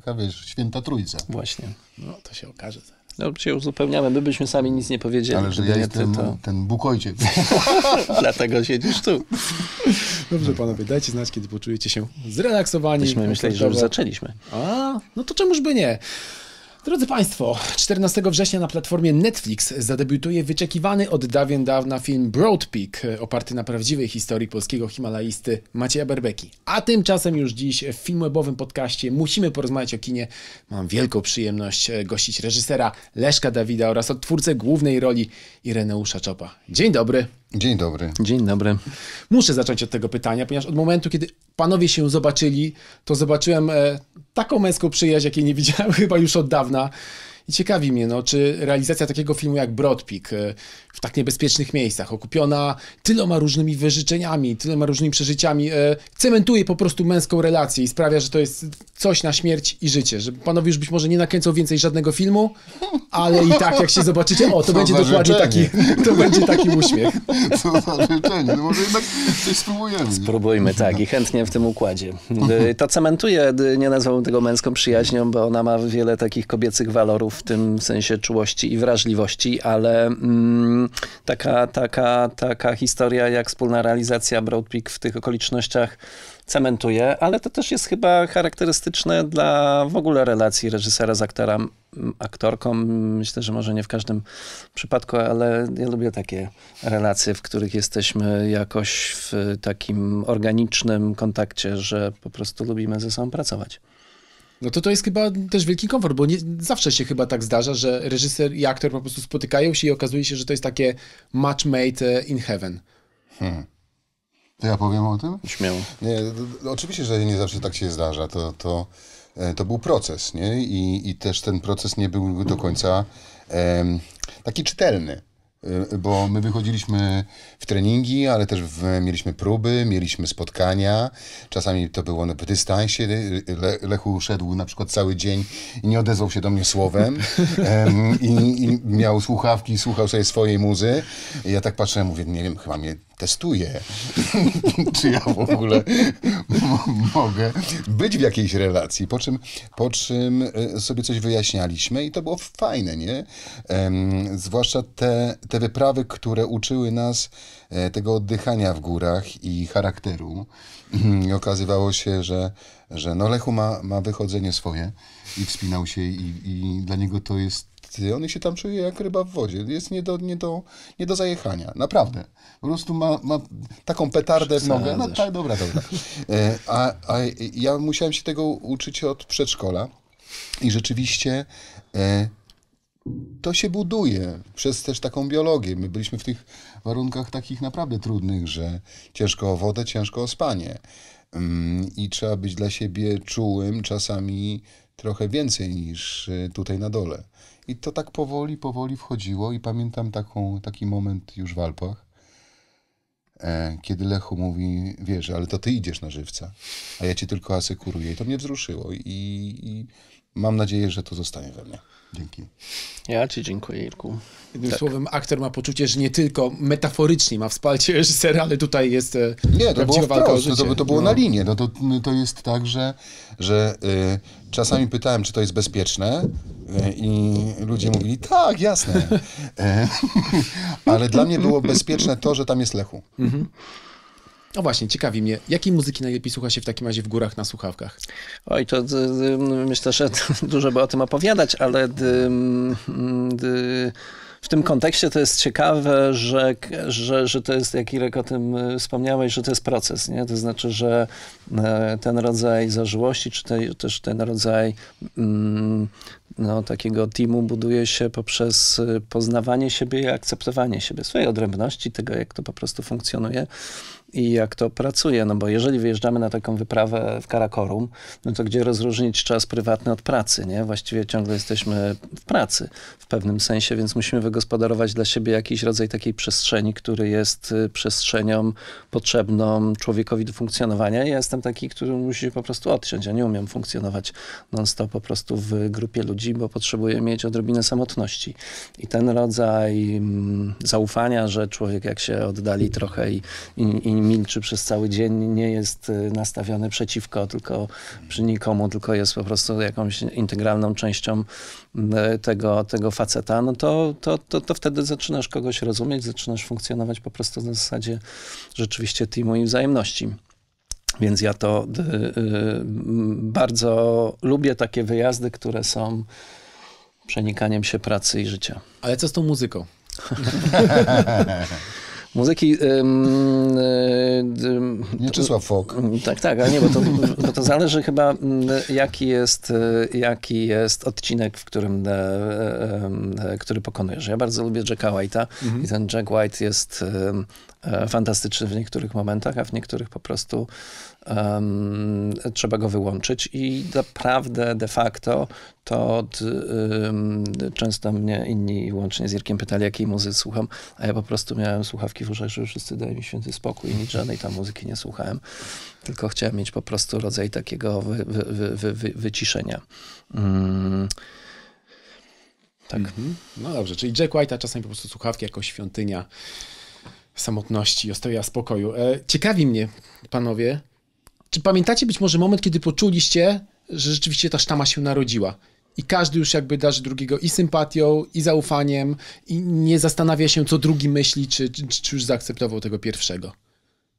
taka, wiesz, święta trójca. Właśnie. No, to się okaże No, się uzupełniamy. My byśmy sami nic nie powiedzieli. Ale że ja jestem to... ten Bóg ojciec. Dlatego siedzisz tu. Dobrze, panowie, dajcie znać, kiedy poczujecie się zrelaksowani. Myśmy myśleli, że już zaczęliśmy. A, no to czemuż by nie. Drodzy Państwo, 14 września na platformie Netflix zadebiutuje wyczekiwany od dawien dawna film Broad Peak, oparty na prawdziwej historii polskiego himalaisty Macieja Berbeki. A tymczasem już dziś w filmowym podcaście musimy porozmawiać o kinie. Mam wielką przyjemność e, gościć reżysera Leszka Dawida oraz odtwórcę głównej roli Ireneusza Czopa. Dzień dobry. Dzień dobry. Dzień dobry. Muszę zacząć od tego pytania, ponieważ od momentu, kiedy panowie się zobaczyli, to zobaczyłem e, taką męską przyjaźń, jakiej nie widziałem chyba już od dawna. I ciekawi mnie, no, czy realizacja takiego filmu jak Broadpeak, e, w tak niebezpiecznych miejscach, okupiona tyloma różnymi wyżyczeniami, tyloma różnymi przeżyciami, e, cementuje po prostu męską relację i sprawia, że to jest coś na śmierć i życie. Że panowie już być może nie nakręcą więcej żadnego filmu, ale i tak jak się zobaczycie, o, to będzie dokładnie taki, to będzie taki uśmiech. Co za życzenie, no może jednak coś spróbujemy. Spróbujmy, tak, i chętnie w tym układzie. E, to cementuje, nie nazwałbym tego męską przyjaźnią, bo ona ma wiele takich kobiecych walorów, w tym sensie czułości i wrażliwości, ale... Mm, taka, taka, taka historia jak wspólna realizacja Broad Peak w tych okolicznościach cementuje, ale to też jest chyba charakterystyczne dla w ogóle relacji reżysera z aktora, aktorką. Myślę, że może nie w każdym przypadku, ale ja lubię takie relacje, w których jesteśmy jakoś w takim organicznym kontakcie, że po prostu lubimy ze sobą pracować. No to to jest chyba też wielki komfort, bo nie, zawsze się chyba tak zdarza, że reżyser i aktor po prostu spotykają się i okazuje się, że to jest takie match made e, in heaven. Hmm. To ja powiem o tym? Śmiało. Nie, oczywiście, że nie zawsze tak się zdarza. To, to, e, to był proces, nie? I, I też ten proces nie był do końca taki czytelny. Y, bo my wychodziliśmy w treningi, ale też w, mieliśmy próby, mieliśmy spotkania. Czasami to było na dystansie. Y, y, Le, Lechu szedł na przykład cały dzień i nie odezwał się do mnie słowem. Um, i, i, miał słuchawki, słuchał sobie swojej muzy. I ja tak patrzę, mówię, nie wiem, chyba mnie testuje, czy ja w ogóle mogę być w jakiejś relacji. Po czym, po czym sobie coś wyjaśnialiśmy i to było fajne, nie? Um, zwłaszcza te te wyprawy, które uczyły nas e, tego oddychania w górach i charakteru. Mhm, I okazywało się, że, że no Lechu ma, ma wychodzenie swoje i wspinał się i, i dla niego to jest on się tam czuje jak ryba w wodzie. Jest nie do, nie do, nie do zajechania. Naprawdę. Po prostu ma, ma taką petardę w nogę. No tak, dobra, dobra. E, a, a ja musiałem się tego uczyć od przedszkola i rzeczywiście e, to się buduje przez też taką biologię. My byliśmy w tych warunkach takich naprawdę trudnych, że ciężko o wodę, ciężko o spanie. Mm, I trzeba być dla siebie czułym, czasami trochę więcej niż y, tutaj na dole. I to tak powoli, powoli wchodziło i pamiętam taką, taki moment już w Alpach, e, kiedy Lechu mówi, wiesz, ale to ty idziesz na żywca, a ja cię tylko asekuruję. I to mnie wzruszyło i, i mam nadzieję, że to zostanie we mnie. Dzięki. Ja Ci dziękuję, Jerku. Jednym tak. słowem, aktor ma poczucie, że nie tylko metaforycznie ma wsparcie reżysera, ale tutaj jest e, Nie, to było wprost, to, to było no. na linie. No to, to jest tak, że, że y, czasami no. pytałem, czy to jest bezpieczne y, i ludzie mówili, tak, jasne. ale dla mnie było bezpieczne to, że tam jest Lechu. Mhm. O no właśnie, ciekawi mnie, jakiej muzyki najlepiej słucha się w takim razie w górach na słuchawkach? Oj, to myślę, że dużo by o tym opowiadać, ale w tym kontekście to jest ciekawe, że, że, że to jest, jak Irek o tym e, wspomniałeś, że to jest proces, nie? To znaczy, że e, ten rodzaj zażyłości, czy te, też ten rodzaj mm, no, takiego teamu buduje się poprzez e, poznawanie siebie i akceptowanie siebie, swojej odrębności, tego, jak to po prostu funkcjonuje i jak to pracuje, no bo jeżeli wyjeżdżamy na taką wyprawę w Karakorum, no to gdzie rozróżnić czas prywatny od pracy, nie? Właściwie ciągle jesteśmy w pracy w pewnym sensie, więc musimy wygospodarować dla siebie jakiś rodzaj takiej przestrzeni, który jest y, przestrzenią potrzebną człowiekowi do funkcjonowania. Ja jestem taki, który musi po prostu odciąć. Ja nie umiem funkcjonować non-stop po prostu w grupie ludzi, bo potrzebuję mieć odrobinę samotności. I ten rodzaj mm, zaufania, że człowiek jak się oddali trochę i, i, i milczy przez cały dzień, nie jest y, nastawiony przeciwko tylko przy nikomu, tylko jest po prostu jakąś integralną częścią y, tego, tego faceta, no to, to, to, to wtedy zaczynasz kogoś rozumieć, zaczynasz funkcjonować po prostu na zasadzie rzeczywiście teamu i wzajemności. Więc ja to y, bardzo lubię takie wyjazdy, które są przenikaniem się pracy i życia. Ale co z tą muzyką? muzyki... Mieczysław Fok. Tak, tak, a nie, bo to, bo to zależy chyba mm, jaki jest, jaki jest odcinek, w którym e, e, e, który pokonujesz. Ja bardzo lubię Jacka White'a mhm. i ten Jack White jest E, fantastyczny w niektórych momentach, a w niektórych po prostu um, trzeba go wyłączyć. I naprawdę de facto to od, um, często mnie inni, łącznie z Irkiem, pytali, jakiej muzyki słucham, a ja po prostu miałem słuchawki w uszach, że wszyscy dają mi święty spokój i nic żadnej tam muzyki nie słuchałem, tylko chciałem mieć po prostu rodzaj takiego wy, wy, wy, wy wyciszenia. Mm. Tak. Mm -hmm. No dobrze, czyli Jack a czasami po prostu słuchawki jako świątynia samotności, ostoja spokoju. E, ciekawi mnie, panowie, czy pamiętacie być może moment, kiedy poczuliście, że rzeczywiście ta sztama się narodziła? I każdy już jakby darzy drugiego i sympatią, i zaufaniem, i nie zastanawia się, co drugi myśli, czy, czy, czy już zaakceptował tego pierwszego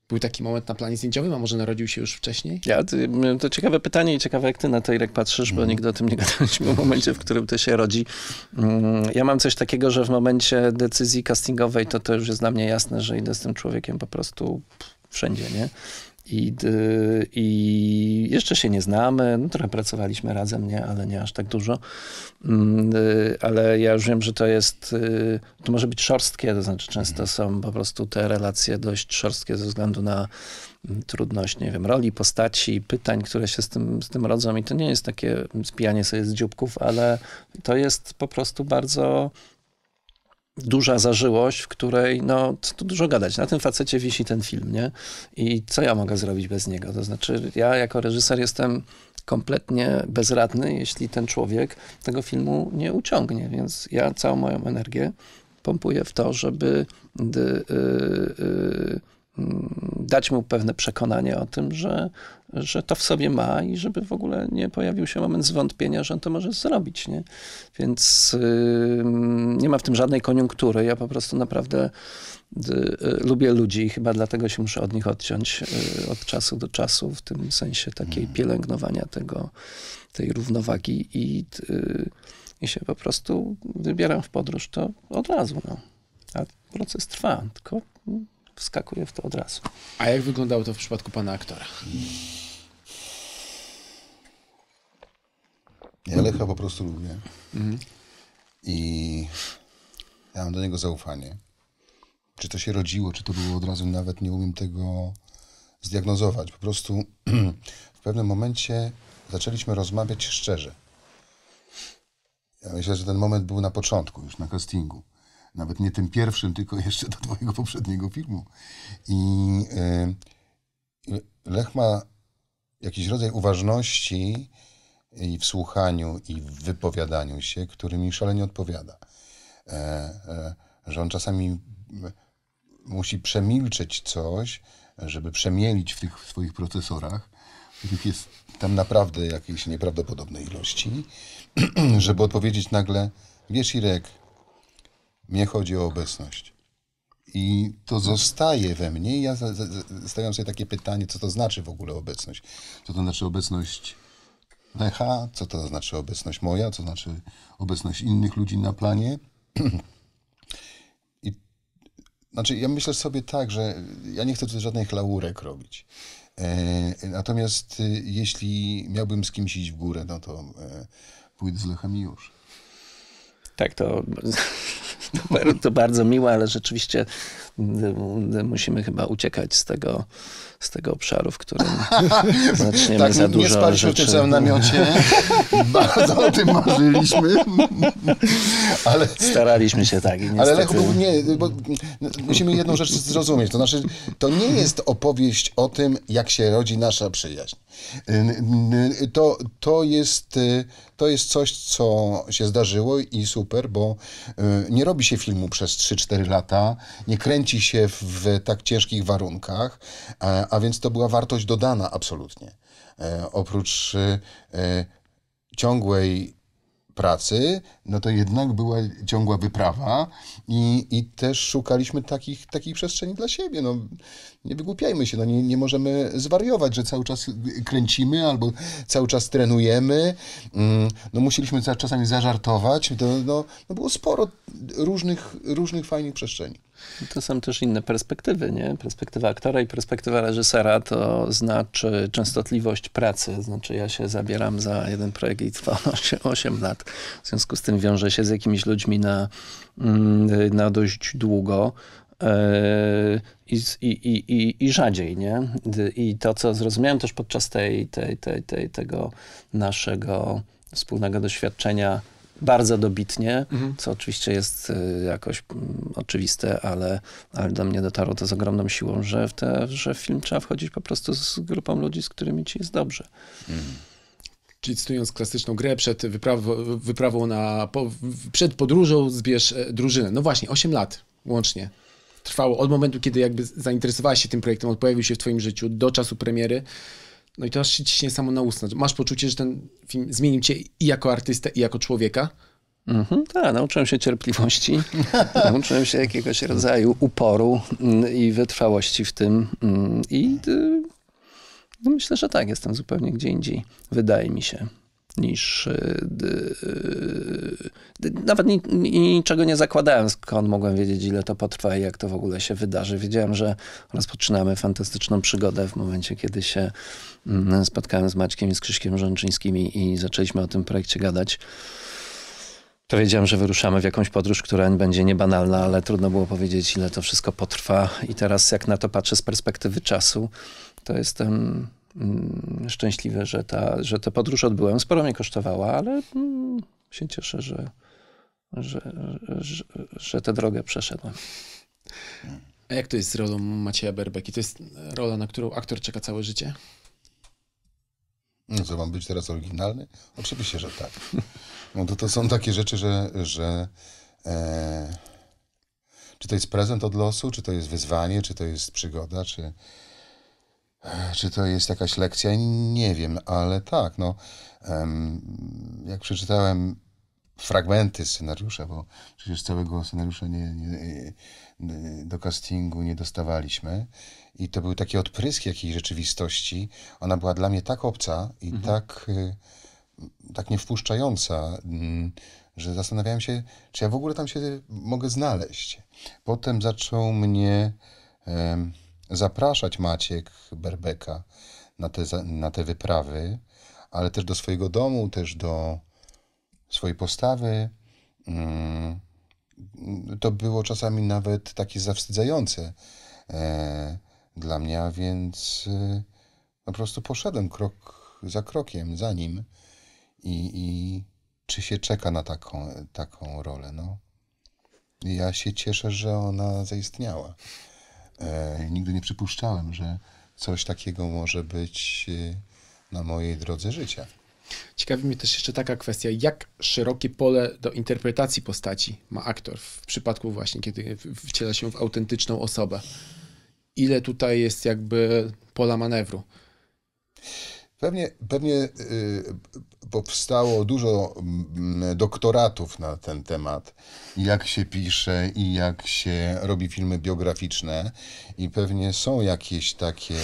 był taki moment na planie zdjęciowym, a może narodził się już wcześniej? Ja, y, to ciekawe pytanie i ciekawe, jak ty na to, Irek, patrzysz, bo mhm. nigdy o tym nie gadaliśmy w momencie, w którym to się rodzi. Mm, ja mam coś takiego, że w momencie decyzji castingowej to to już jest dla mnie jasne, że idę z tym człowiekiem po prostu wszędzie, nie? I, I, jeszcze się nie znamy, no, trochę pracowaliśmy razem, nie, ale nie aż tak dużo. Mm, y, ale ja już wiem, że to jest, y, to może być szorstkie, to znaczy często mhm. są po prostu te relacje dość szorstkie ze względu na mm, trudność, nie wiem, roli, postaci, pytań, które się z tym, z tym rodzą i to nie jest takie spijanie sobie z dzióbków, ale to jest po prostu bardzo duża zażyłość, w której, no, tu dużo gadać, na tym facecie wisi ten film, nie? I co ja mogę zrobić bez niego? To znaczy, ja jako reżyser jestem kompletnie bezradny, jeśli ten człowiek tego filmu nie uciągnie, więc ja całą moją energię pompuję w to, żeby y, y, mm, dać mu pewne przekonanie o tym, że że to w sobie ma i żeby w ogóle nie pojawił się moment zwątpienia, że on to może zrobić, nie? Więc yy, nie ma w tym żadnej koniunktury. Ja po prostu naprawdę yy, lubię ludzi i chyba dlatego się muszę od nich odciąć yy, od czasu do czasu, w tym sensie takiej mm. pielęgnowania tego, tej równowagi i, y, i się po prostu wybieram w podróż to od razu, no. A proces trwa, tylko mm, Wskakuję w to od razu. A jak wyglądało to w przypadku pana aktora? Ja Lecha po prostu lubię. Mhm. I ja mam do niego zaufanie. Czy to się rodziło, czy to było od razu, nawet nie umiem tego zdiagnozować. Po prostu w pewnym momencie zaczęliśmy rozmawiać szczerze. Ja myślę, że ten moment był na początku, już na castingu nawet nie tym pierwszym, tylko jeszcze do twojego poprzedniego filmu. I e, Lech ma jakiś rodzaj uważności i w słuchaniu, i w wypowiadaniu się, który mi szalenie odpowiada. E, e, że on czasami musi przemilczeć coś, żeby przemielić w tych swoich procesorach, których jest tam naprawdę jakiejś nieprawdopodobnej ilości, żeby odpowiedzieć nagle, wiesz Irek, mnie chodzi o obecność. I to zostaje we mnie. Ja stawiam sobie takie pytanie, co to znaczy w ogóle obecność? Co to znaczy obecność Lecha? Co to znaczy obecność moja? Co to znaczy obecność innych ludzi na planie? I, znaczy, ja myślę sobie tak, że ja nie chcę tutaj żadnych laurek robić. E, natomiast e, jeśli miałbym z kimś iść w górę, no to e, pójdę z Lechem już. Tak, to to, to bardzo miłe, ale rzeczywiście mm, musimy chyba uciekać z tego, z tego obszaru, w którym zaczniemy tak, za nie, dużo nie rzeczy. w nie namiocie. bardzo o tym marzyliśmy. ale, Staraliśmy się tak niestety... Ale nie, bo musimy jedną rzecz zrozumieć. To znaczy, to nie jest opowieść o tym, jak się rodzi nasza przyjaźń. Y, y, y, to, to jest to jest coś, co się zdarzyło i super, bo y, nie robi się filmu przez 3-4 lata, nie kręci się w tak ciężkich warunkach, a więc to była wartość dodana absolutnie. E, oprócz y, y, ciągłej pracy, no to jednak była ciągła wyprawa i, i też szukaliśmy takich, takiej przestrzeni dla siebie. No, nie wygłupiajmy się, no nie, nie możemy zwariować, że cały czas kręcimy albo cały czas trenujemy. Mm, no musieliśmy czasami zażartować. To, no, no było sporo różnych, różnych fajnych przestrzeni. To są też inne perspektywy, nie? Perspektywa aktora i perspektywa reżysera to znaczy częstotliwość pracy. Znaczy ja się zabieram za jeden projekt i trwa 8 lat. W związku z tym wiąże się z jakimiś ludźmi na, mm, na dość długo. E, I, i, i, i rzadziej, nie? I to, co zrozumiałem też podczas tej, tej, tej, tej, tego naszego wspólnego doświadczenia bardzo dobitnie, mhm. co oczywiście jest y, jakoś mm, oczywiste, ale, ale do mnie dotarło to z ogromną siłą, że w, te, że w film trzeba wchodzić po prostu z grupą ludzi, z którymi ci jest dobrze. Mhm. Czyli cytując klasyczną grę, przed wyprawą, wyprawą na, po, przed podróżą zbierz e, drużynę. No właśnie, 8 lat łącznie trwało od momentu, kiedy jakby zainteresowałaś się tym projektem, on pojawił się w twoim życiu, do czasu premiery. No i to aż się ciśnie samo na usta. Masz poczucie, że ten film zmienił cię i jako artystę, i jako człowieka? Mhm, tak, nauczyłem się cierpliwości, nauczyłem się jakiegoś rodzaju uporu mm, i wytrwałości w tym. Mm, I y, no myślę, że tak, jestem zupełnie gdzie indziej, wydaje mi się niż y, y, nawet niczego nie zakładałem, skąd mogłem wiedzieć, ile to potrwa i jak to w ogóle się wydarzy. Wiedziałem, że rozpoczynamy fantastyczną przygodę w momencie, kiedy się mm, spotkałem z Maćkiem i z Krzyszkiem Rzęczyńskimi i zaczęliśmy o tym projekcie gadać. To wiedziałem, że wyruszamy w jakąś podróż, która będzie niebanalna, ale trudno było powiedzieć, ile to wszystko potrwa. I teraz, jak na to patrzę z perspektywy czasu, to jestem Mm, szczęśliwe, szczęśliwy, że ta, że tę podróż odbyłem. Sporo mnie kosztowała, ale mm, się cieszę, że, że, że, że tę drogę przeszedłem. A jak to jest z rolą Macieja Berbeki? To jest rola, na którą aktor czeka całe życie? No co, mam być teraz oryginalny? Oczywiście, że tak. No to, to są takie rzeczy, że, że e, czy to jest prezent od losu, czy to jest wyzwanie, czy to jest przygoda, czy, czy to jest jakaś lekcja? Nie wiem, ale tak, no, jak przeczytałem fragmenty scenariusza, bo przecież całego scenariusza nie, nie, do castingu nie dostawaliśmy. I to był taki odprysk jakiejś rzeczywistości. Ona była dla mnie tak obca i mhm. tak, y, tak niewpuszczająca, mm, że zastanawiałem się, czy ja w ogóle tam się mogę znaleźć. Potem zaczął mnie zapraszać Maciek Berbeka na te, na te wyprawy, ale też do swojego domu, też do swojej postawy. Mm, to było czasami nawet takie zawstydzające e, dla mnie, a więc e, po prostu poszedłem krok za krokiem za nim i, i czy się czeka na taką, taką rolę. No. Ja się cieszę, że ona zaistniała. E, nigdy nie przypuszczałem, że coś takiego może być e, na mojej drodze życia. Ciekawi mnie też jeszcze taka kwestia, jak szerokie pole do interpretacji postaci ma aktor w przypadku właśnie, kiedy wciela się w autentyczną osobę. Ile tutaj jest jakby pola manewru? Pewnie, pewnie y, powstało dużo mm, doktoratów na ten temat, jak się pisze i jak się robi filmy biograficzne i pewnie są jakieś takie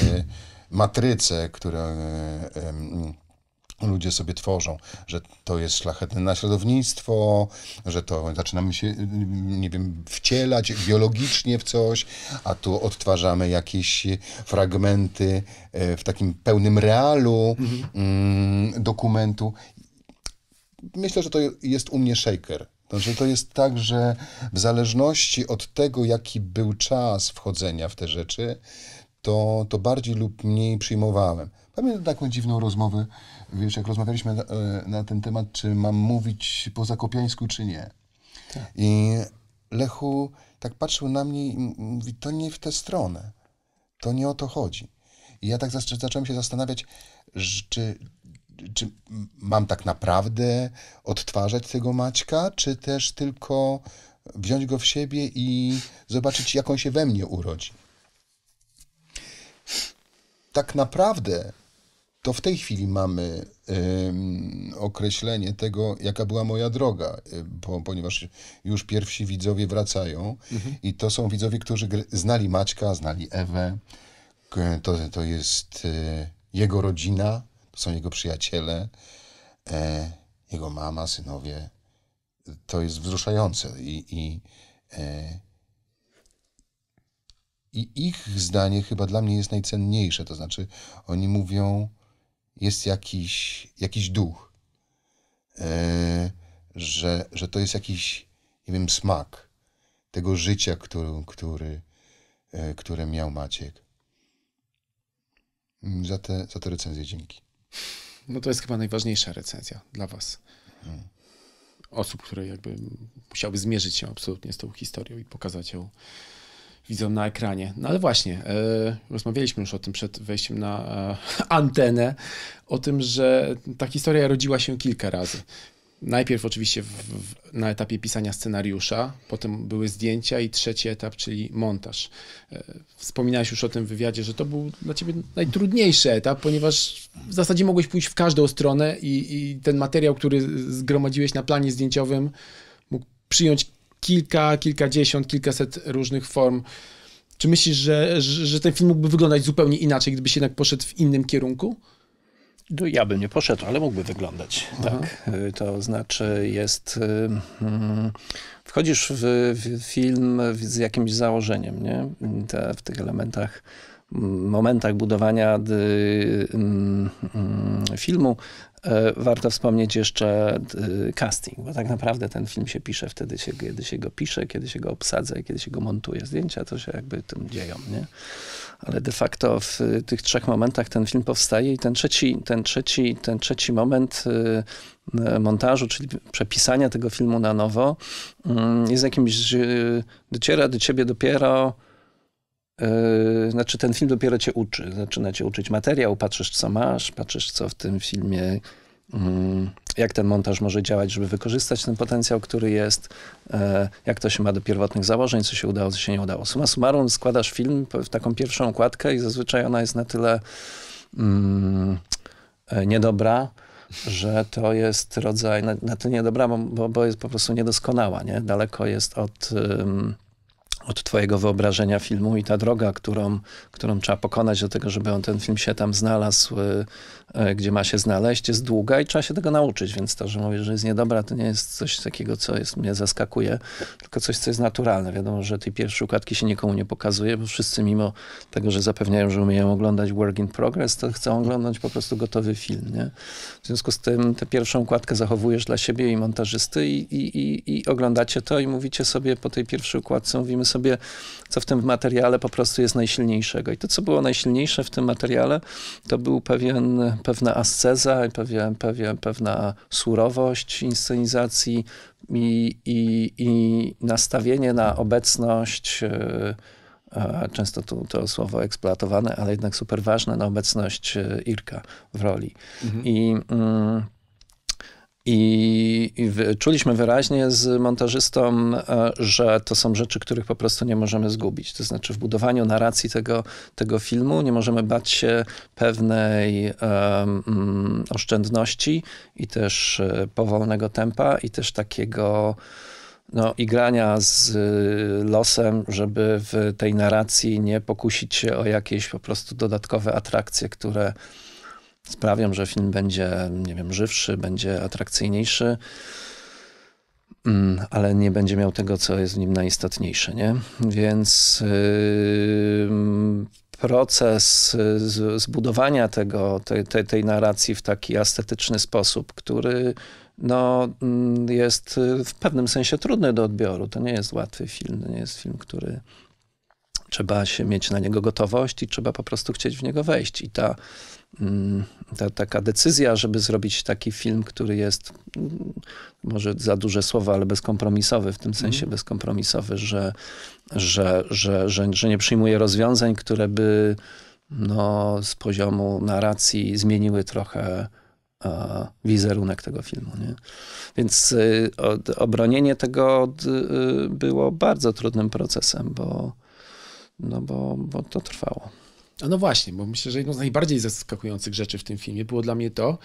matryce, które ludzie sobie tworzą, że to jest szlachetne naśladownictwo, że to zaczynamy się, nie wiem, wcielać biologicznie w coś, a tu odtwarzamy jakieś fragmenty e, w takim pełnym realu mhm. Mm, dokumentu. Myślę, że to jest u mnie shaker. Znaczy, to jest tak, że w zależności od tego, jaki był czas wchodzenia w te rzeczy, to, to bardziej lub mniej przyjmowałem. Pamiętam taką dziwną rozmowę wiesz, jak rozmawialiśmy na, e, na ten temat, czy mam mówić po zakopiańsku, czy nie. Tak. I Lechu tak patrzył na mnie i mówi, to nie w tę stronę. To nie o to chodzi. I ja tak zacząłem się zastanawiać, czy, czy mam tak naprawdę odtwarzać tego Maćka, czy też tylko wziąć go w siebie i zobaczyć, jak on się we mnie urodzi. Tak naprawdę to w tej chwili mamy y, określenie tego, jaka była moja droga, y, bo, ponieważ już pierwsi widzowie wracają mhm. i to są widzowie, którzy znali Maćka, znali Ewę, to, to jest y, jego rodzina, to są jego przyjaciele, e, jego mama, synowie. To jest wzruszające i, i, e, i ich zdanie chyba dla mnie jest najcenniejsze, to znaczy oni mówią, jest jakiś, jakiś duch, e, że, że to jest jakiś, nie wiem, smak tego życia, który, który, e, które miał Maciek. Mm, za te, za te dzięki. No to jest chyba najważniejsza recenzja dla Was. Hmm. Osób, które jakby musiałby zmierzyć się absolutnie z tą historią i pokazać ją widzą na ekranie. No ale właśnie, e, rozmawialiśmy już o tym przed wejściem na e, antenę, o tym, że ta historia rodziła się kilka razy. Najpierw oczywiście w, w, na etapie pisania scenariusza, potem były zdjęcia i trzeci etap, czyli montaż. E, wspominałeś już o tym w wywiadzie, że to był dla ciebie najtrudniejszy etap, ponieważ w zasadzie mogłeś pójść w każdą stronę i, i ten materiał, który zgromadziłeś na planie zdjęciowym, mógł przyjąć kilka, kilkadziesiąt, kilkaset różnych form. Czy myślisz, że, że, że ten film mógłby wyglądać zupełnie inaczej, gdyby się jednak poszedł w innym kierunku? No, ja bym nie poszedł, ale mógłby wyglądać. Aha. Tak. Y, to znaczy jest. Y, mm, wchodzisz w, w, film z jakimś założeniem, nie? Te, w tych elementach momentach budowania mm, mm, filmu e, warto wspomnieć jeszcze e, casting, bo tak naprawdę ten film się pisze wtedy, się, kiedy się go pisze, kiedy się go obsadza, i kiedy się go montuje. Zdjęcia to się jakby tym dzieją, nie? Ale de facto w tych trzech momentach ten film powstaje i ten trzeci, ten trzeci, ten trzeci moment e, montażu, czyli przepisania tego filmu na nowo mm, jest jakimś, dociera do ciebie dopiero Yy, znaczy ten film dopiero cię uczy, zaczyna cię uczyć materiał, patrzysz co masz, patrzysz co w tym filmie, yy, jak ten montaż może działać, żeby wykorzystać ten potencjał, który jest, yy, jak to się ma do pierwotnych założeń, co się udało, co się nie udało. Suma summarum składasz film w taką pierwszą układkę i zazwyczaj ona jest na tyle mm, yy, niedobra, że to jest rodzaj, na, na tyle niedobra, bo, bo, jest po prostu niedoskonała, nie? daleko jest od od twojego wyobrażenia filmu i ta droga, którą, którą trzeba pokonać do tego, żeby on ten film się tam znalazł, y, E, gdzie ma się znaleźć, jest długa i trzeba się tego nauczyć, więc to, że mówię, że jest niedobra, to nie jest coś takiego, co jest, mnie zaskakuje, tylko coś, co jest naturalne. Wiadomo, że tej pierwszej układki się nikomu nie pokazuje, bo wszyscy mimo tego, że zapewniają, że umieją oglądać work in progress, to chcą oglądać po prostu gotowy film, nie? W związku z tym tę pierwszą układkę zachowujesz dla siebie i montażysty i, i, i, i oglądacie to i mówicie sobie po tej pierwszej układce, mówimy sobie, co w tym materiale po prostu jest najsilniejszego. I to, co było najsilniejsze w tym materiale, to był pewien pewna asceza i pewien, pewien, pewna surowość inscenizacji i, i, i nastawienie na obecność, e, często to to słowo eksploatowane, ale jednak super ważne, na obecność e, Irka w roli. Mhm. I mm, i, czuliśmy wyraźnie z montażystą, e, że to są rzeczy, których po prostu nie możemy zgubić. To znaczy w budowaniu narracji tego, tego filmu nie możemy bać się pewnej um, oszczędności i też e, powolnego tempa i też takiego no, igrania z losem, żeby w tej narracji nie pokusić się o jakieś po prostu dodatkowe atrakcje, które sprawią, że film będzie, nie wiem, żywszy, będzie atrakcyjniejszy, mm, ale nie będzie miał tego, co jest w nim najistotniejsze, nie? Więc yy, proces yy, zbudowania tego, tej narracji w taki estetyczny sposób, który no, mm, jest y, w pewnym sensie trudny do odbioru. To nie jest łatwy film, to nie jest film, który trzeba się mieć na niego gotowość i trzeba po prostu chcieć w niego wejść. I ta Mm, ta, taka decyzja, żeby zrobić taki film, który jest mm, może za duże słowa, ale bezkompromisowy, w tym mhm. sensie bezkompromisowy, że, że, że, że, że nie przyjmuje rozwiązań, które by no, z poziomu narracji zmieniły trochę e, wizerunek tego filmu. Nie? Więc y, obronienie tego y, było bardzo trudnym procesem, bo, no bo, bo to trwało. A no właśnie, bo myślę, że jedną z najbardziej zaskakujących rzeczy w tym filmie było dla mnie to,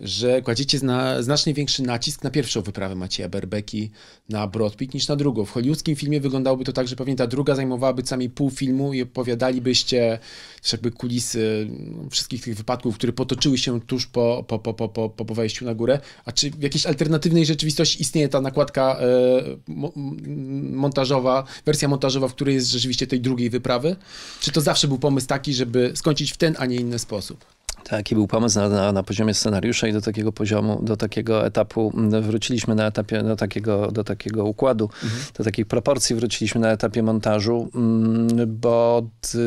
że kładziecie zna, znacznie większy nacisk na pierwszą wyprawę Macieja Berbeki na Broad Peak niż na drugą. W hollywoodzkim filmie wyglądałoby to tak, że pewnie ta druga zajmowałaby sami pół filmu i opowiadalibyście jakby kulisy no, wszystkich tych wypadków, które potoczyły się tuż po, po, po, po, po, po wejściu na górę. A czy w jakiejś alternatywnej rzeczywistości istnieje ta nakładka e, montażowa, wersja montażowa, w której jest rzeczywiście tej drugiej wyprawy? Czy to zawsze był pomysł taki, żeby skończyć w ten, a nie inny sposób? Taki był pomysł na, na, na, poziomie scenariusza i do takiego poziomu, do takiego etapu wróciliśmy na etapie, do takiego, do takiego układu, mhm. do takich proporcji wróciliśmy na etapie montażu, bo d,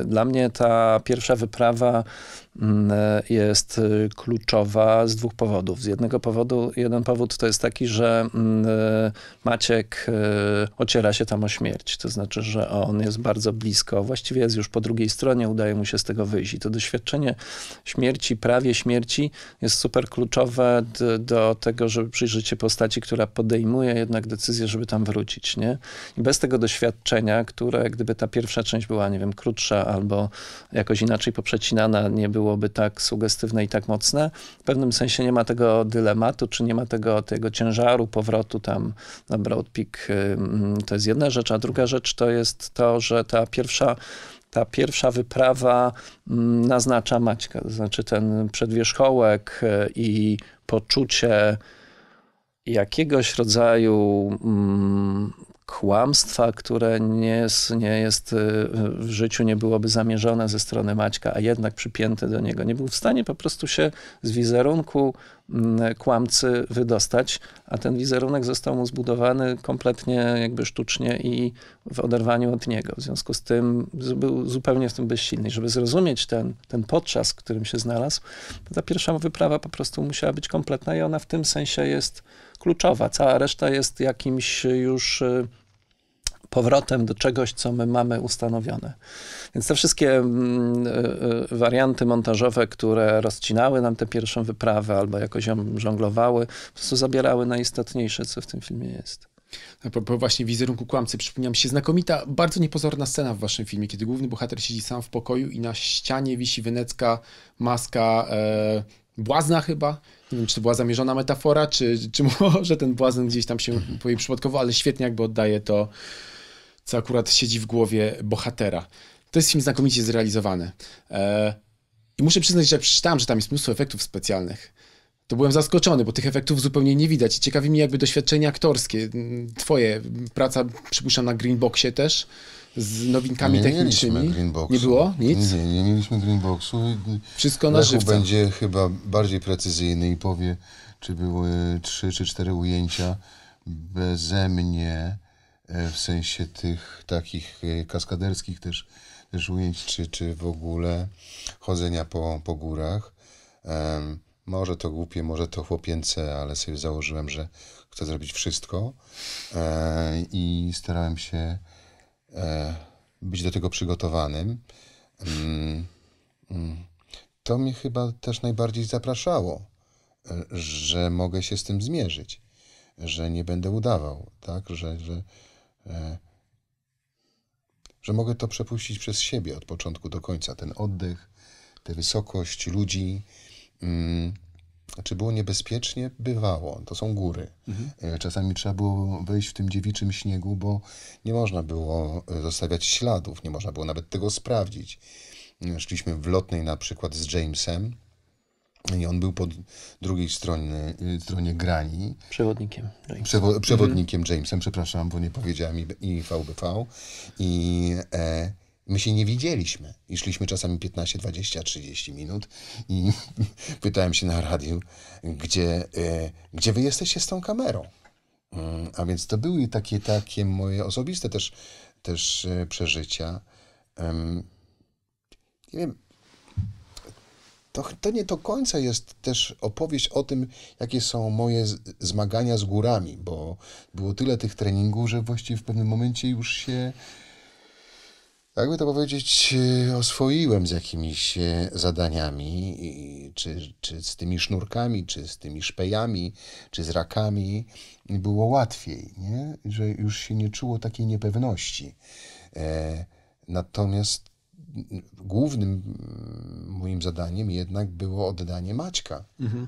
e, dla mnie ta pierwsza wyprawa Mm, e, jest e, kluczowa z dwóch powodów. Z jednego powodu, jeden powód to jest taki, że mm, e, Maciek ociera się tam o śmierć. To znaczy, że on jest bardzo blisko, właściwie jest już po drugiej stronie, udaje mu się z tego wyjść. I to doświadczenie śmierci, prawie śmierci jest super kluczowe do, do tego, żeby przyjrzeć się postaci, która podejmuje jednak decyzję, żeby tam wrócić. Nie? I bez tego doświadczenia, które gdyby ta pierwsza część była, nie wiem, krótsza albo jakoś inaczej poprzecinana, nie było byłoby tak sugestywne i tak mocne. W pewnym sensie nie ma tego dylematu, czy nie ma tego, tego ciężaru powrotu tam na Broad Peak. Y, mm, to jest jedna rzecz, a druga rzecz to jest to, że ta pierwsza ta pierwsza wyprawa mm, naznacza Maćka, to znaczy ten przedwierzchołek y, i poczucie jakiegoś rodzaju mm, kłamstwa, które nie jest, nie jest y, w życiu, nie byłoby zamierzone ze strony Maćka, a jednak przypięte do niego. Nie był w stanie po prostu się z wizerunku mm, kłamcy wydostać, a ten wizerunek został mu zbudowany kompletnie jakby sztucznie i w oderwaniu od niego. W związku z tym był zupełnie w tym bezsilny. Żeby zrozumieć ten, ten podczas, w którym się znalazł, ta pierwsza wyprawa po prostu musiała być kompletna i ona w tym sensie jest kluczowa. Cała reszta jest jakimś już y, powrotem do czegoś, co my mamy ustanowione. Więc te wszystkie mm, y, y, warianty montażowe, które rozcinały nam tę pierwszą wyprawę albo jakoś ją żonglowały, po prostu zabierały najistotniejsze, co w tym filmie jest. No, po, po, właśnie wizerunku kłamcy przypomniam się znakomita, bardzo niepozorna scena w waszym filmie, kiedy główny bohater siedzi sam w pokoju i na ścianie wisi wenecka maska e, błazna chyba, nie wiem, czy to była zamierzona metafora, czy, czy może ten błazen gdzieś tam się mhm. pojawił przypadkowo, ale świetnie jakby oddaje to, co akurat siedzi w głowie bohatera. To jest film znakomicie zrealizowany. E, I muszę przyznać, że przeczytałem, że tam jest mnóstwo efektów specjalnych, to byłem zaskoczony, bo tych efektów zupełnie nie widać. Ciekawi mnie jakby doświadczenie aktorskie, mm, twoje, praca przypuszczam na Green Boxie też, z nowinkami nie technicznymi? Nie było? Nic? Nie, nie mieliśmy Greenboxu. Wszystko na żywo. będzie chyba bardziej precyzyjny i powie, czy były trzy czy cztery ujęcia bez mnie, e, w sensie tych takich e, kaskaderskich też, też ujęć, czy, czy w ogóle chodzenia po, po górach. Um, może to głupie, może to chłopięce, ale sobie założyłem, że chcę zrobić wszystko e, i starałem się E, być do tego przygotowanym. Mm, mm. To mnie chyba też najbardziej zapraszało, e, że mogę się z tym zmierzyć, że nie będę udawał, tak? że, że, e, że mogę to przepuścić przez siebie od początku do końca. Ten oddech, tę wysokość ludzi, mm, czy znaczy, było niebezpiecznie? Bywało. To są góry. Mhm. E, czasami trzeba było wejść w tym dziewiczym śniegu, bo nie można było e, zostawiać śladów, nie można było nawet tego sprawdzić. E, szliśmy w lotnej na przykład z Jamesem i on był po drugiej stronie, stronie grani. Przewodnikiem. Przewo mhm. przewodnikiem mhm. Jamesem, przepraszam, bo nie powiedziałem i, VBV. I... E, My się nie widzieliśmy. I szliśmy czasami 15, 20, 30 minut i pytałem się na radiu, gdzie, e, gdzie wy jesteście z tą kamerą? Mm, a więc to były takie, takie moje osobiste też, też e, przeżycia. Nie wiem, to, to nie do końca jest też opowieść o tym, jakie są moje z, zmagania z górami, bo było tyle tych treningów, że właściwie w pewnym momencie już się jakby to powiedzieć, e, oswoiłem z jakimiś e, zadaniami, czy, czy z tymi sznurkami, czy z tymi szpejami, czy z rakami. Było łatwiej, nie? że już się nie czuło takiej niepewności. E, natomiast głównym mm, moim zadaniem jednak było oddanie Maćka. Mhm.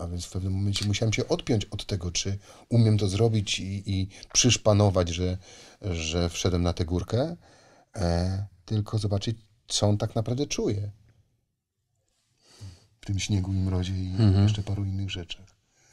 A więc w pewnym momencie musiałem się odpiąć od tego, czy umiem to zrobić i, i przyszpanować, że, że wszedłem na tę górkę e, tylko zobaczyć, co on tak naprawdę czuje w tym śniegu i mrozie i mhm. jeszcze paru innych rzeczach.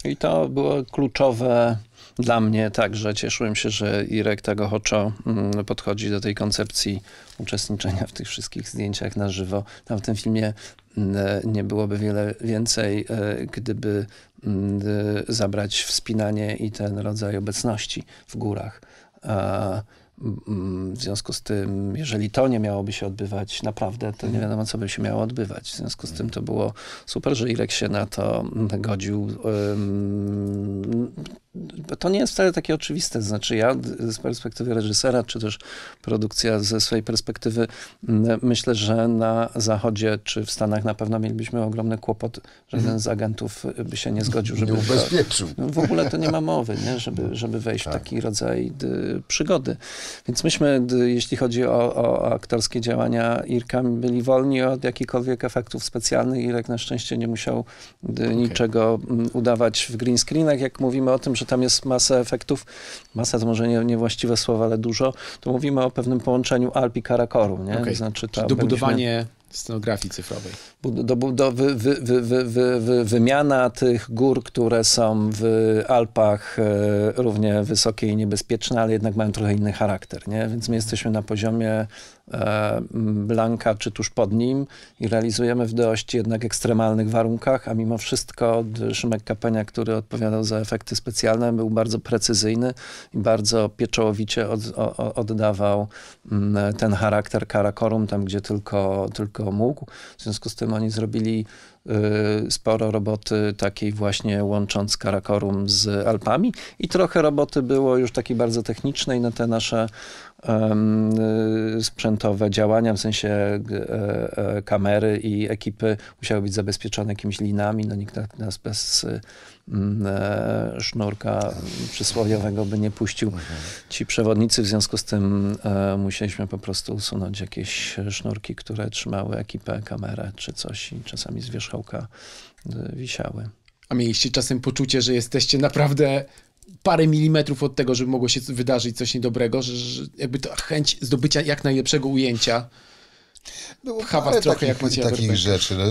I to było kluczowe dla mnie także. Cieszyłem się, że Irek tak ochoczo mm, podchodzi do tej koncepcji uczestniczenia w tych wszystkich zdjęciach na żywo. Tam w tym filmie mm, e, nie byłoby wiele więcej, e, gdyby mm, e, zabrać wspinanie i ten rodzaj obecności w górach. Mm, w związku z tym, jeżeli to nie miałoby się odbywać naprawdę, to nie mhm. wiadomo, co by się miało odbywać. W związku z tym mhm. to było super, że Irek się na to mm, godził to nie jest wcale takie oczywiste. Znaczy, ja z perspektywy reżysera, czy też produkcja ze swojej perspektywy, myślę, że na Zachodzie czy w Stanach na pewno mielibyśmy ogromny kłopot, żaden mhm. z agentów y, by się nie zgodził, żeby. Nie ubezpieczył. To, no w ogóle to nie ma mowy, nie? Żeby, no, żeby wejść tak. w taki rodzaj y, przygody. Więc myśmy, y, jeśli chodzi o, o aktorskie działania Irka, byli wolni od jakichkolwiek efektów specjalnych. Irek na szczęście nie musiał okay. niczego udawać w green screenach. Jak mówimy o tym, że że tam jest masa efektów, masa to może nie, niewłaściwe słowo, ale dużo, to mówimy o pewnym połączeniu Alp i Karakorum, nie? Okay. To znaczy, to dobudowanie byliśmy scenografii cyfrowej. Do, do wy, wy, wy, wymiana tych gór, które są w Alpach e, równie wysokie i niebezpieczne, ale jednak mają trochę inny charakter, nie? Więc my jesteśmy na poziomie Blanka e, czy tuż pod nim i realizujemy w dość jednak ekstremalnych warunkach, a mimo wszystko Szymek Kapenia, który odpowiadał za efekty specjalne, był bardzo precyzyjny i bardzo pieczołowicie od, o, oddawał ten charakter Karakorum, tam gdzie tylko, tylko tego mógł. W związku z tym oni zrobili y, sporo roboty takiej właśnie łącząc Karakorum z Alpami i trochę roboty było już takiej bardzo technicznej na no te nasze Y, sprzętowe działania, w sensie e, e, kamery i ekipy musiały być zabezpieczone jakimiś linami, no nikt nas bez mm, e, sznurka przysłowiowego by nie puścił. Mhm. Ci przewodnicy w związku z tym musieliśmy po prostu usunąć jakieś sznurki, które trzymały ekipę, kamerę czy coś i czasami z wierzchołka wisiały. A mieliście czasem poczucie, że jesteście naprawdę parę milimetrów od tego, żeby mogło się wydarzyć coś niedobrego, że, że jakby ta chęć zdobycia jak najlepszego ujęcia. Było trochę takich, jak takich rzeczy. No.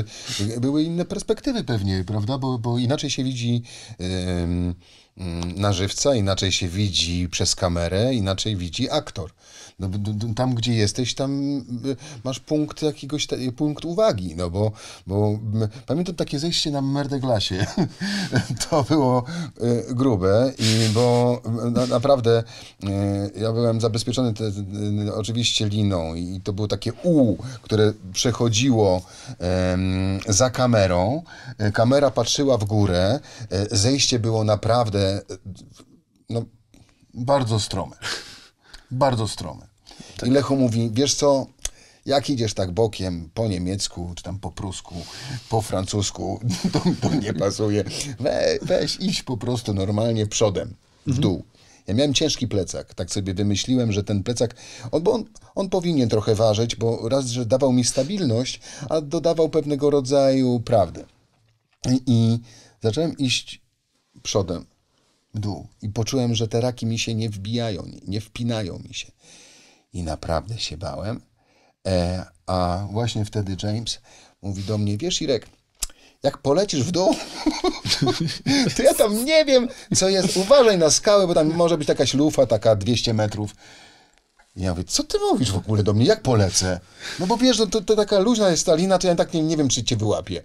Były inne perspektywy pewnie, prawda? Bo, bo inaczej się widzi. Mm, na żywca, inaczej się widzi przez kamerę, inaczej widzi aktor. No, tam, gdzie jesteś, tam y, masz punkt jakiegoś, punkt uwagi, no bo, bo pamiętam takie zejście na Merdeglasie, to było y, grube i bo na, naprawdę y, ja byłem zabezpieczony te, oczywiście liną i to było takie U, które przechodziło za kamerą, kamera patrzyła w górę, e, zejście było naprawdę E, no, bardzo strome, Bardzo strome. Tak. I Lecho mówi, wiesz co, jak idziesz tak bokiem po niemiecku, czy tam po prusku, po francusku, to, to nie pasuje. We, weź, idź po prostu normalnie przodem, w mhm. dół. Ja miałem ciężki plecak, tak sobie wymyśliłem, że ten plecak, on, bo on, on powinien trochę ważyć, bo raz, że dawał mi stabilność, a dodawał pewnego rodzaju prawdy. I, i zacząłem iść przodem, w dół i poczułem, że te raki mi się nie wbijają, nie wpinają mi się. I naprawdę się bałem. E, a właśnie wtedy James mówi do mnie, wiesz Irek, jak polecisz w dół, to ja tam nie wiem, co jest. Uważaj na skałę, bo tam może być jakaś lufa, taka 200 metrów i ja mówię, co ty mówisz w ogóle do mnie, jak polecę? No bo wiesz, no to, to taka luźna jest Stalina, to ja tak nie, nie wiem, czy cię wyłapię.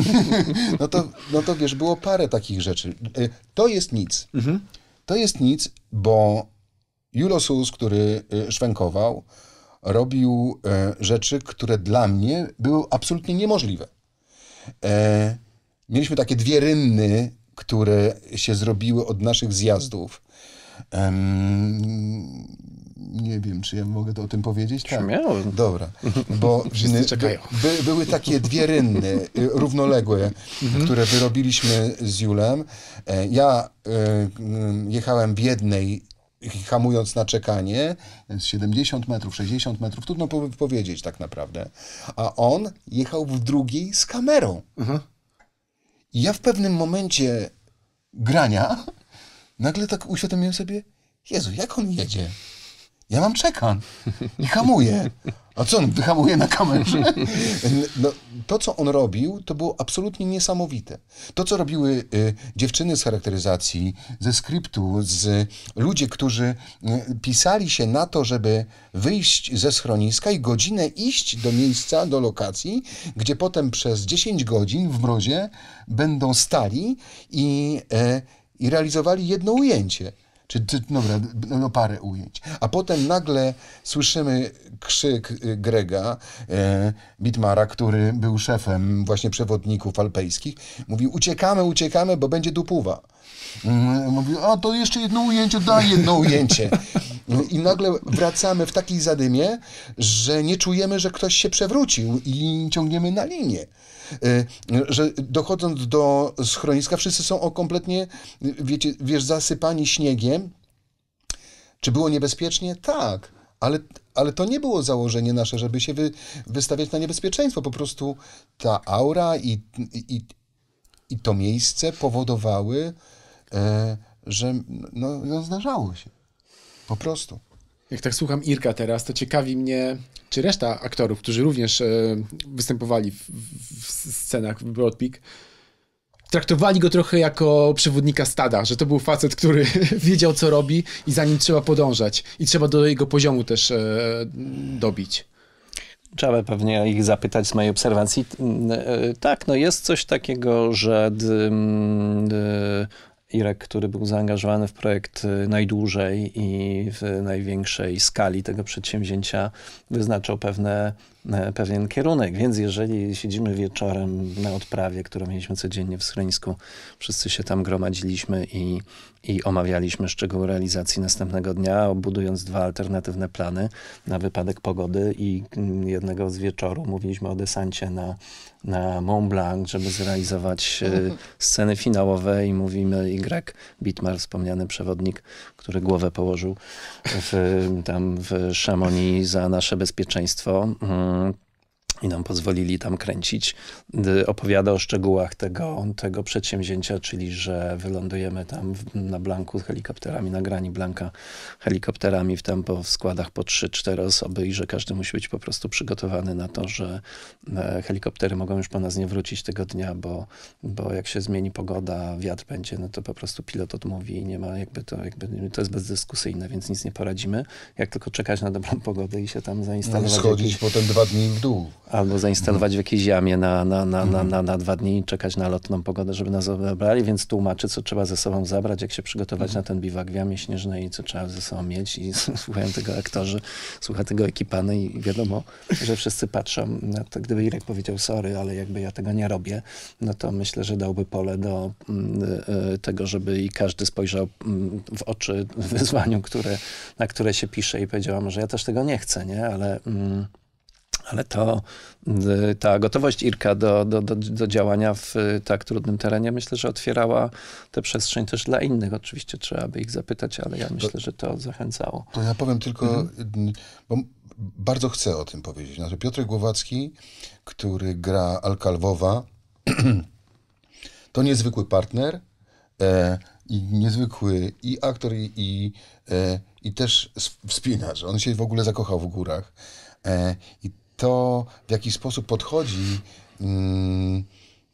no, to, no to wiesz, było parę takich rzeczy. Y, to jest nic. Mhm. To jest nic, bo Julo który y, szwękował, robił y, rzeczy, które dla mnie były absolutnie niemożliwe. E, mieliśmy takie dwie rynny, które się zrobiły od naszych zjazdów nie wiem, czy ja mogę to o tym powiedzieć. Tak. Dobra, bo Wszyscy czekają. By, były takie dwie rynny y, równoległe, mhm. które wyrobiliśmy z Julem. E, ja e, mm, jechałem w jednej hamując na czekanie, 70 metrów, 60 metrów, trudno powiedzieć tak naprawdę, a on jechał w drugiej z kamerą. Mhm. I ja w pewnym momencie grania nagle tak uświadomiłem sobie, Jezu, jak on jedzie? ja mam czekan i hamuję. A co on wyhamuje na kamerze? No, to, co on robił, to było absolutnie niesamowite. To, co robiły y, dziewczyny z charakteryzacji, ze skryptu, z y, ludzie, którzy y, pisali się na to, żeby wyjść ze schroniska i godzinę iść do miejsca, do lokacji, gdzie potem przez 10 godzin w mrozie będą stali i, e, i realizowali jedno ujęcie. Czy, czy dobra, no, no parę ujęć. A potem nagle słyszymy krzyk y, Grega e, Bitmara, który był szefem właśnie przewodników alpejskich. Mówi, uciekamy, uciekamy, bo będzie dupuwa. Mhm. Mówi, a to jeszcze jedno ujęcie, daj jedno ujęcie. I nagle wracamy w takiej zadymie, że nie czujemy, że ktoś się przewrócił i ciągniemy na linię. Y, że dochodząc do schroniska, wszyscy są o kompletnie, wiecie, wiesz, zasypani śniegiem. Czy było niebezpiecznie? Tak, ale, ale to nie było założenie nasze, żeby się wy, wystawiać na niebezpieczeństwo. Po prostu ta aura i, i, i to miejsce powodowały, E, że no, no zdarzało się. Po prostu. Jak tak słucham Irka teraz, to ciekawi mnie, czy reszta aktorów, którzy również e, występowali w, w, w scenach w Broad Peak, traktowali go trochę jako przewodnika stada, że to był facet, który wiedział, co robi i za nim trzeba podążać. I trzeba do jego poziomu też e, dobić. Trzeba pewnie ich zapytać z mojej obserwacji. Mm, e, tak, no jest coś takiego, że mm, Irek, który był zaangażowany w projekt y, najdłużej i w największej skali tego przedsięwzięcia, wyznaczał pewne E, pewien kierunek, więc jeżeli siedzimy wieczorem na odprawie, którą mieliśmy codziennie w schronisku, wszyscy się tam gromadziliśmy i, i omawialiśmy szczegóły realizacji następnego dnia, budując dwa alternatywne plany na wypadek pogody i mm, jednego z wieczoru mówiliśmy o desancie na, na Mont Blanc, żeby zrealizować e, mhm. sceny finałowe i mówimy Y, Bitmar, wspomniany przewodnik, który głowę położył w, tam w Szamoni za nasze bezpieczeństwo. Mm i nam pozwolili tam kręcić. Opowiada o szczegółach tego, tego przedsięwzięcia, czyli że wylądujemy tam na Blanku helikopterami, na grani Blanka helikopterami, w tam po, w składach po 3-4 osoby i że każdy musi być po prostu przygotowany na to, że e, helikoptery mogą już po nas nie wrócić tego dnia, bo, bo jak się zmieni pogoda, wiatr będzie, no to po prostu pilot odmówi i nie ma jakby to, jakby to jest bezdyskusyjne, więc nic nie poradzimy. Jak tylko czekać na dobrą pogodę i się tam zainstalować. No i schodzić jakiś... potem dwa dni w dół albo zainstalować no. w jakiejś jamie na, na, na, na, na, na dwa dni i czekać na lotną pogodę, żeby nas zabrali, więc tłumaczy, co trzeba ze sobą zabrać, jak się przygotować na ten biwak w jamie śnieżnej, co trzeba ze sobą mieć i słuchają tego aktorzy, słucha tego ekipany i wiadomo, że wszyscy patrzą na to, gdyby Irek powiedział sorry, ale jakby ja tego nie robię, no to myślę, że dałby pole do mm, e, tego, żeby i każdy spojrzał mm, w oczy wyzwaniu, które, na które się pisze i powiedział, może ja też tego nie chcę, nie, ale... Mm, ale to y, ta gotowość Irka do, do, do, do, działania w y, tak trudnym terenie, myślę, że otwierała tę przestrzeń też dla innych. Oczywiście trzeba by ich zapytać, ale ja myślę, że to zachęcało. To ja powiem tylko, mhm. Y, bo bardzo chcę o tym powiedzieć. Znaczy Piotr Głowacki, który gra Alkalwowa, to niezwykły partner e, i niezwykły i aktor, i, i, e, i też wspinacz. On się w ogóle zakochał w górach. E, I to, w jaki sposób podchodzi mm,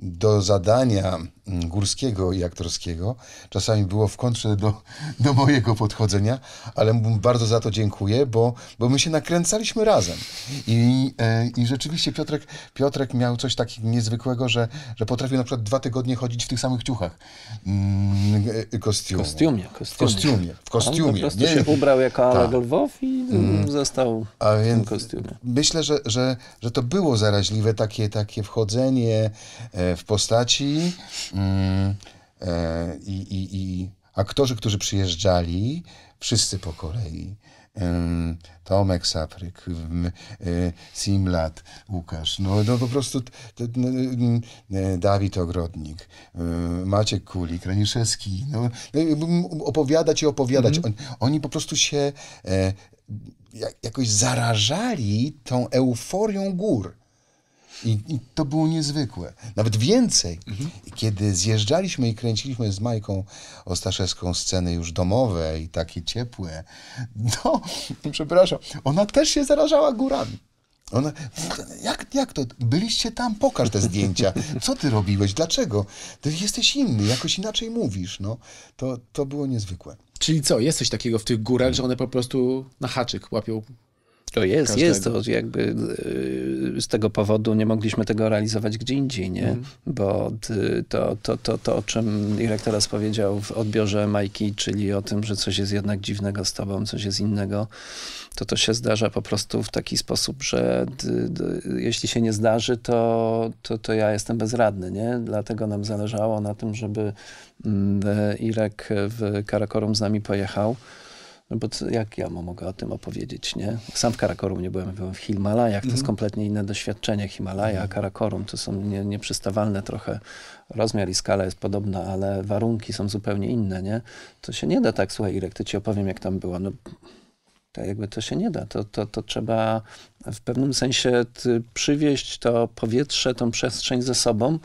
do zadania górskiego i aktorskiego. Czasami było w kontrze do, do mojego podchodzenia, ale mu bardzo za to dziękuję, bo, bo my się nakręcaliśmy razem. I, e, i rzeczywiście Piotrek, Piotrek miał coś takiego niezwykłego, że, że potrafił na przykład dwa tygodnie chodzić w tych samych ciuchach. Mm, e, kostiumu. Kostiumie. kostiumie. kostiumie. W kostiumie. On po prostu nie. się ubrał jako tak. Oleg Lwow i mm. został A więc kostiumie. Myślę, że, że, że to było zaraźliwe takie, takie wchodzenie e, w postaci Mm, e, i, i, i aktorzy, którzy przyjeżdżali, wszyscy po kolei. Mm, Tomek Sapryk, mm, e, Simlat Łukasz, no, no po prostu Dawid Ogrodnik, Maciek Kulik, Raniszewski, no, no opowiadać i opowiadać. Mhm. oni po prostu się e, jakoś zarażali tą euforią gór. I, I, to było niezwykłe. Nawet więcej, mhm. kiedy zjeżdżaliśmy i kręciliśmy z Majką Ostaszewską sceny już domowe i takie ciepłe, no, przepraszam, ona też się zarażała górami. Ona, jak, jak to? Byliście tam, pokaż te zdjęcia. Co ty robiłeś? Dlaczego? Ty jesteś inny, jakoś inaczej mówisz. No, to, to było niezwykłe. Czyli co, Jesteś takiego w tych górach, że one po prostu na haczyk łapią to jest, każdego. jest to jakby y, z tego powodu nie mogliśmy tego realizować gdzie indziej, nie? Mm. Bo y, to, to, to, to, o czym Irek teraz powiedział w odbiorze Majki, czyli o tym, że coś jest jednak dziwnego z tobą, coś jest innego, to to się zdarza po prostu w taki sposób, że jeśli się nie zdarzy, to, to, to ja jestem bezradny, nie? Dlatego nam zależało na tym, żeby mm, Irek w Karakorum z nami pojechał. No bo co, jak ja mogę o tym opowiedzieć, nie? Sam w Karakorum nie byłem, byłem w Himalajach, to jest mhm. kompletnie inne doświadczenie. Himalaja, mm. Karakorum to są nie, nieprzystawalne trochę. Rozmiar i skala jest podobna, ale warunki są zupełnie inne, nie? To się nie da tak, słuchaj Irek, ty ci opowiem jak tam było. No, to jakby to się nie da. To, to, to trzeba w pewnym sensie przywieźć to powietrze, tą przestrzeń ze sobą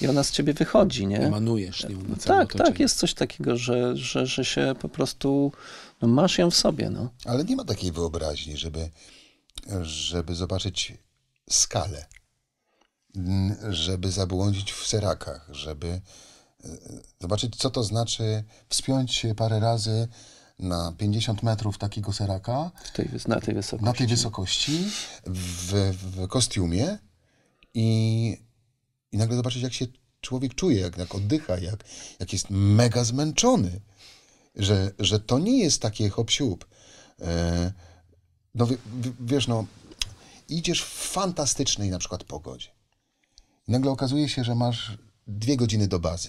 i ona z ciebie wychodzi, nie? Emanujesz nią na Tak, tak. Jest coś takiego, że, że, że się po prostu no masz ją w sobie, no. Ale nie ma takiej wyobraźni, żeby, żeby zobaczyć skalę, żeby zabłądzić w serakach, żeby e, zobaczyć, co to znaczy wspiąć się parę razy na 50 metrów takiego seraka. Tej, na tej wysokości. Na tej wysokości, w, w kostiumie i, i nagle zobaczyć, jak się człowiek czuje, jak, jak oddycha, jak, jak jest mega zmęczony że, że to nie jest takie chopsiub, e, No wiesz, no, idziesz w fantastycznej na przykład pogodzie. I nagle okazuje się, że masz dwie godziny do bazy.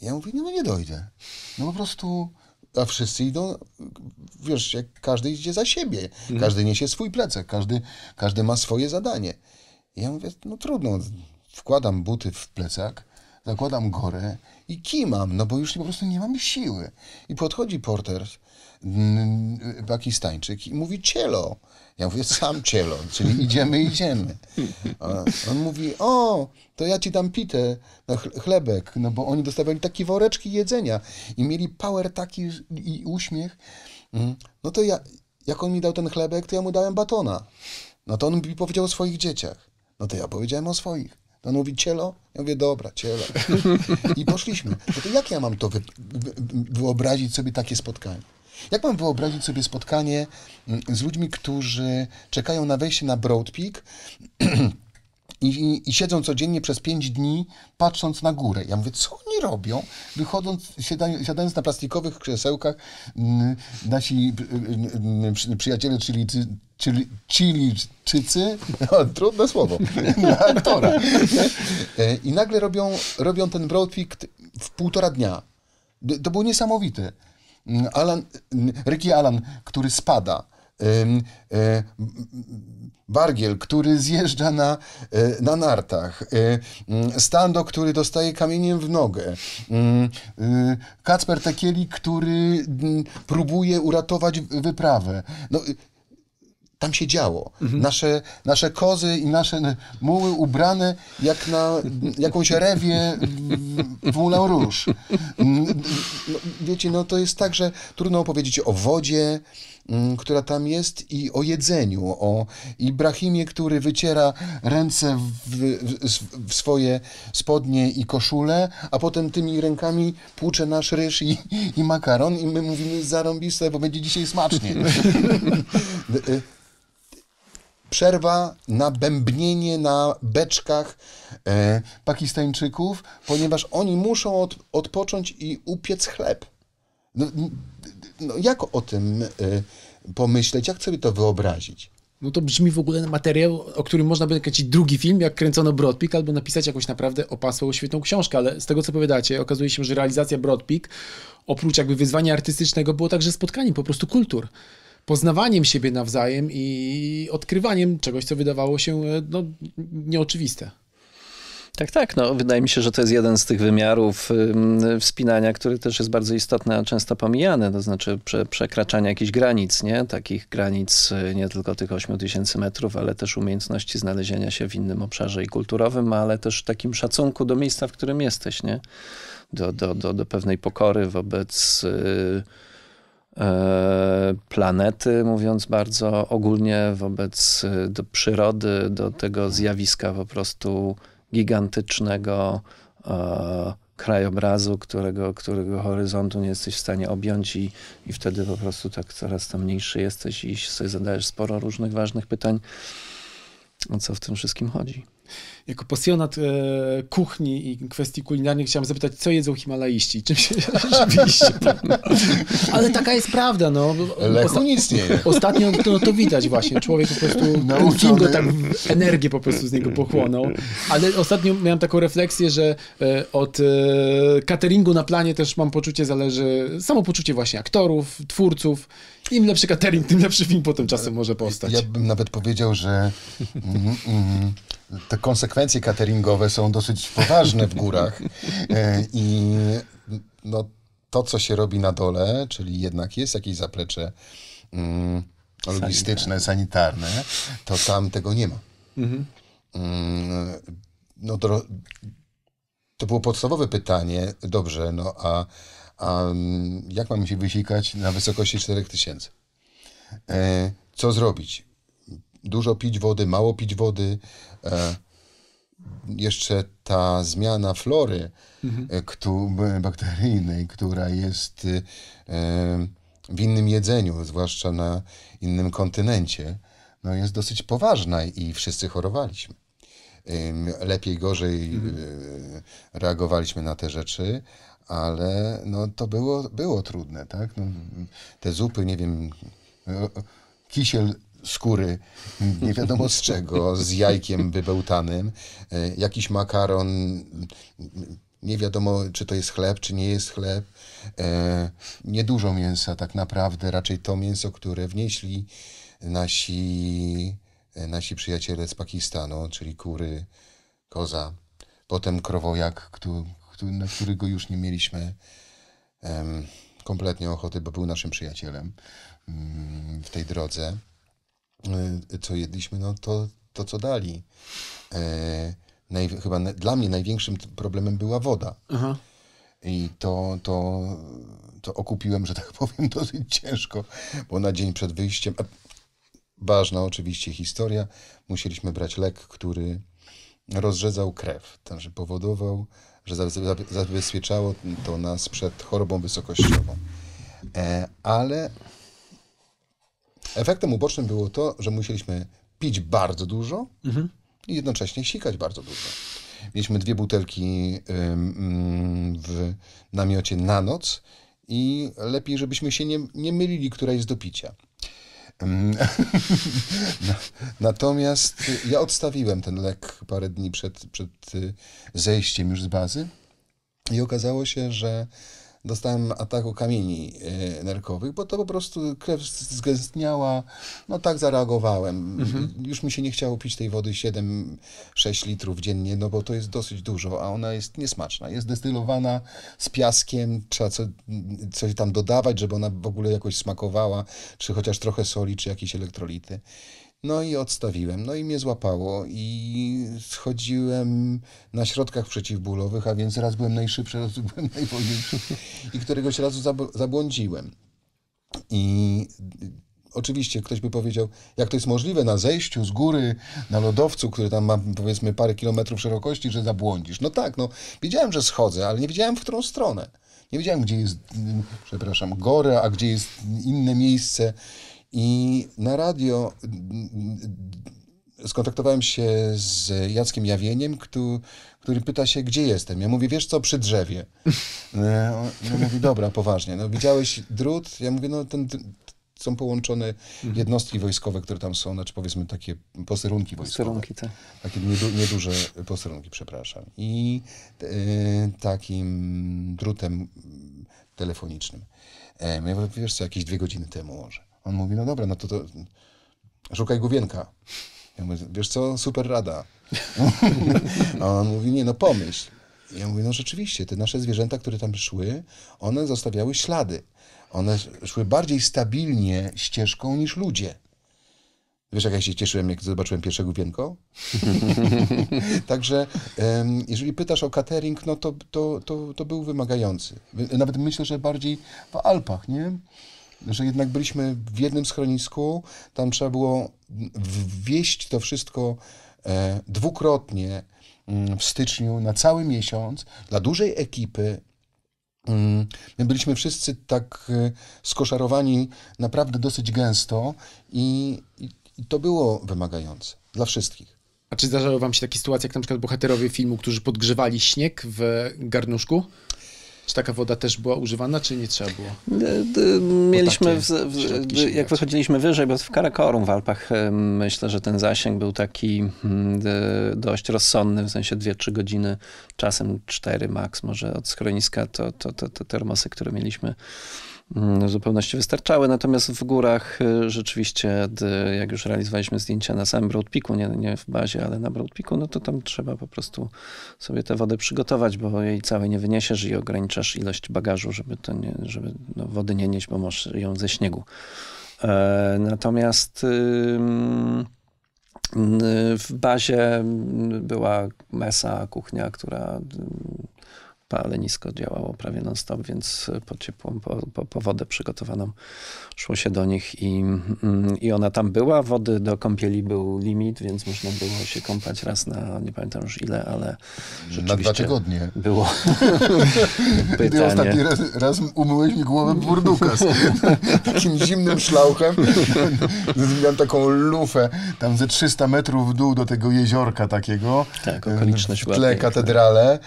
Ja mówię, no, no nie dojdę. No po prostu, a wszyscy idą, wiesz, jak każdy idzie za siebie. Mhm. Każdy niesie swój plecak, każdy, każdy ma swoje zadanie. I ja mówię, no trudno, wkładam buty w plecak, zakładam gorę i kimam, no bo już po prostu nie mam siły. I podchodzi porter, pakistańczyk i mówi cielo. Ja mówię sam cielo, czyli idziemy, idziemy. A on mówi, o, to ja ci dam pitę, no chlebek, no bo oni dostawali takie woreczki jedzenia i mieli power taki i uśmiech. Mm, no to ja, jak on mi dał ten chlebek, to ja mu dałem batona. No to on mi powiedział o swoich dzieciach. No to ja powiedziałem o swoich. To no on mówi, cielo? Ja mówię, dobra, cielo. I poszliśmy. No to jak ja mam to wy, wyobrazić sobie takie spotkanie? Jak mam wyobrazić sobie spotkanie mm, z ludźmi, którzy czekają na wejście na Broad Peak I, i, i siedzą codziennie przez pięć dni, patrząc na górę. Ja mówię, co oni robią? Wychodząc, siadając, siadając na plastikowych krzesełkach, nasi przyjaciele, czyli czyli Chilijczycy, no, trudne słowo, dla aktora. E, I nagle robią, robią ten Broadfick w półtora dnia. To było niesamowite. Alan, Ricky Alan, który spada, Bargiel, e, który zjeżdża na, e, na nartach, e, Stando, który dostaje kamieniem w nogę, y, Kacper Tekieli, który próbuje uratować wyprawę. No, y, tam się działo. Mhm. Nasze, nasze kozy i nasze muły ubrane jak na jakąś rewię w, w Moulin Rouge. No, wiecie, no to jest tak, że trudno opowiedzieć o wodzie, Mm, która tam jest, i o jedzeniu, o Ibrahimie, który wyciera ręce w, w, w swoje spodnie i koszule, a potem tymi rękami płucze nasz ryż i, i makaron i my mówimy zarąbiste, bo będzie dzisiaj smacznie. Y, y, przerwa na bębnienie na beczkach e, Pakistańczyków, ponieważ oni muszą od, odpocząć i upiec chleb. No, no, jak o tym y, pomyśleć? Jak sobie to wyobrazić? No to brzmi w ogóle na materiał, o którym można by nakręcić drugi film, jak kręcono Broad Peak, albo napisać jakąś naprawdę opasłą, świetną książkę, ale z tego co powiadacie, okazuje się, że realizacja Broad Peak, oprócz jakby wyzwania artystycznego, było także spotkaniem po prostu kultur poznawaniem siebie nawzajem i odkrywaniem czegoś, co wydawało się e, no, nieoczywiste. Tak, tak. No, wydaje mi się, że to jest jeden z tych wymiarów wspinania, który też jest bardzo istotny, a często pomijany, to znaczy prze, przekraczanie jakichś granic, nie? Takich granic y, nie tylko tych 8 tysięcy metrów, ale też umiejętności znalezienia się w innym obszarze i kulturowym, no, ale też takim szacunku do miejsca, w którym jesteś, nie? Do, do, do, do pewnej pokory wobec... Y, e, planety, mówiąc bardzo ogólnie, wobec y, do przyrody, do tego zjawiska po prostu gigantycznego e, krajobrazu, którego, którego horyzontu nie jesteś w stanie objąć i, i wtedy po prostu tak coraz to mniejszy jesteś i sobie zadajesz sporo różnych ważnych pytań, o co w tym wszystkim chodzi jako pasjonat e, kuchni i kwestii kulinarnych chciałem zapytać, co jedzą Himalaiści? Czym się rzeczywiście? Ale taka jest prawda, no. nic nie Ostatnio no, to widać właśnie. Człowiek po prostu, Nauczony. ten Kingo tak energię po prostu z niego pochłonął. Ale ostatnio miałem taką refleksję, że e, od e, cateringu na planie też mam poczucie zależy, samopoczucie właśnie aktorów, twórców. Im lepszy catering, tym lepszy film potem czasem może powstać. Ja bym nawet powiedział, że mm, mm, mm te konsekwencje cateringowe są dosyć poważne w górach e, i no, to, co się robi na dole, czyli jednak jest jakieś zaplecze mm, logistyczne, sanitarne, to tam tego nie ma. Mhm. Mm, no, to, to było podstawowe pytanie. Dobrze, no a, a mm, jak mam się wysikać na wysokości 4000? E, co zrobić? Dużo pić wody, mało pić wody, E, jeszcze ta zmiana flory mhm. E, ktu, bakteryjnej, która jest e, w innym jedzeniu, zwłaszcza na innym kontynencie, no jest dosyć poważna i wszyscy chorowaliśmy. Lepiej, gorzej mhm. reagowaliśmy na te rzeczy, ale no, to było, było trudne. Tak? No, mhm. te zupy, nie wiem, kisiel skóry, nie wiadomo z czego, z jajkiem wybełtanym, e, jakiś makaron, nie wiadomo czy to jest chleb, czy nie jest chleb, e, niedużo mięsa tak naprawdę, raczej to mięso, które wnieśli nasi, e, nasi przyjaciele z Pakistanu, czyli kury, koza, potem krowojak, na którego już nie mieliśmy kompletnie ochoty, bo był naszym przyjacielem mm, w tej drodze. Y, co jedliśmy, no to, to co dali. E, naj, chyba na, dla mnie największym problemem była woda. Aha. I to, to, to okupiłem, że tak powiem, dosyć ciężko, bo na dzień przed wyjściem, a, ważna oczywiście historia, musieliśmy brać lek, który rozrzedzał krew, także powodował, że zabezpieczało to nas przed chorobą wysokościową. E, ale Efektem ubocznym było to, że musieliśmy pić bardzo dużo mhm. i jednocześnie sikać bardzo dużo. Mieliśmy dwie butelki mm, w namiocie na noc i lepiej, żebyśmy się nie, nie mylili, która jest do picia. Natomiast ja odstawiłem ten lek parę dni przed, przed y, zejściem już z bazy i okazało się, że dostałem ataku kamieni e, nerkowych, bo to po prostu krew zgęstniała. No tak zareagowałem. Mhm. Już mi się nie chciało pić tej wody 7-6 litrów dziennie, no bo to jest dosyć dużo, a ona jest niesmaczna. Jest destylowana z piaskiem, trzeba co, coś tam dodawać, żeby ona w ogóle jakoś smakowała, czy chociaż trochę soli, czy jakieś elektrolity. No i odstawiłem, no i mnie złapało i schodziłem na środkach przeciwbólowych, a więc raz byłem najszybszy, raz byłem najwolniejszy i któregoś razu zabłądziłem. I oczywiście ktoś by powiedział, jak to jest możliwe na zejściu z góry, na lodowcu, który tam ma powiedzmy parę kilometrów szerokości, że zabłądzisz. No tak, no wiedziałem, że schodzę, ale nie wiedziałem w którą stronę. Nie wiedziałem, gdzie jest, przepraszam, gora, a gdzie jest inne miejsce, i na radio mm, skontaktowałem się z Jackiem Jawieniem, który, który, pyta się, gdzie jestem. Ja mówię, wiesz co, przy drzewie. E, on mówi, dobra, poważnie. No, widziałeś drut? Ja mówię, no ten, są połączone mhm. jednostki wojskowe, które tam są, znaczy powiedzmy takie posterunki wojskowe. Posterunki, tak. Takie niedu, nieduże posterunki, przepraszam. I e, takim drutem telefonicznym. E, ja mówię, wiesz co, jakieś dwie godziny temu może. On mówi, no dobra, no to, to szukaj główienka. Ja mówię, wiesz co, super rada. A on mówi, nie, no pomyśl. Ja mówię, no rzeczywiście, te nasze zwierzęta, które tam szły, one zostawiały ślady. One szły bardziej stabilnie ścieżką niż ludzie. Wiesz, jak ja się cieszyłem, jak zobaczyłem pierwsze główienko? Także um, jeżeli pytasz o catering, no to, to, to, to był wymagający. Nawet myślę, że bardziej w Alpach, nie? że jednak byliśmy w jednym schronisku, tam trzeba było wieść to wszystko e, dwukrotnie mm, w styczniu na cały miesiąc dla dużej ekipy. Mm, my byliśmy wszyscy tak e, skoszarowani naprawdę dosyć gęsto i, i, i to było wymagające dla wszystkich. A czy zdarzały wam się takie sytuacje, jak na przykład bohaterowie filmu, którzy podgrzewali śnieg w garnuszku? Czy taka woda też była używana, czy nie trzeba było? Mieliśmy, w, w, jak wychodziliśmy wyżej, bo w Karakorum w Alpach e, myślę, że ten zasięg był taki mm, dość rozsądny, w sensie 2-3 godziny, czasem 4 max może od schroniska, to, to, to te termosy, które mieliśmy Mm, zupełności wystarczały, natomiast w górach y, rzeczywiście, jak już realizowaliśmy zdjęcia na samym Broad Peaku, nie, nie w bazie, ale na Broad Peaku, no to tam trzeba po prostu sobie tę wodę przygotować, bo jej całej nie wyniesiesz i ograniczasz ilość bagażu, żeby, to nie, żeby no, wody nie nieść, bo możesz ją ze śniegu. E, natomiast... w bazie była mesa, kuchnia, która palenisko działało prawie non-stop, więc po ciepłą, po, po, po, wodę przygotowaną szło się do nich i, mm, i ona tam była. Wody do kąpieli był limit, więc można było się kąpać raz na, nie pamiętam już ile, ale rzeczywiście... Na dwa tygodnie. Było pytanie. Ty ostatni raz, raz umyłeś mi głowę z Takim zimnym szlauchem. Miałem taką lufę tam ze 300 metrów w dół do tego jeziorka takiego. Tak, okoliczność W tle katedrale.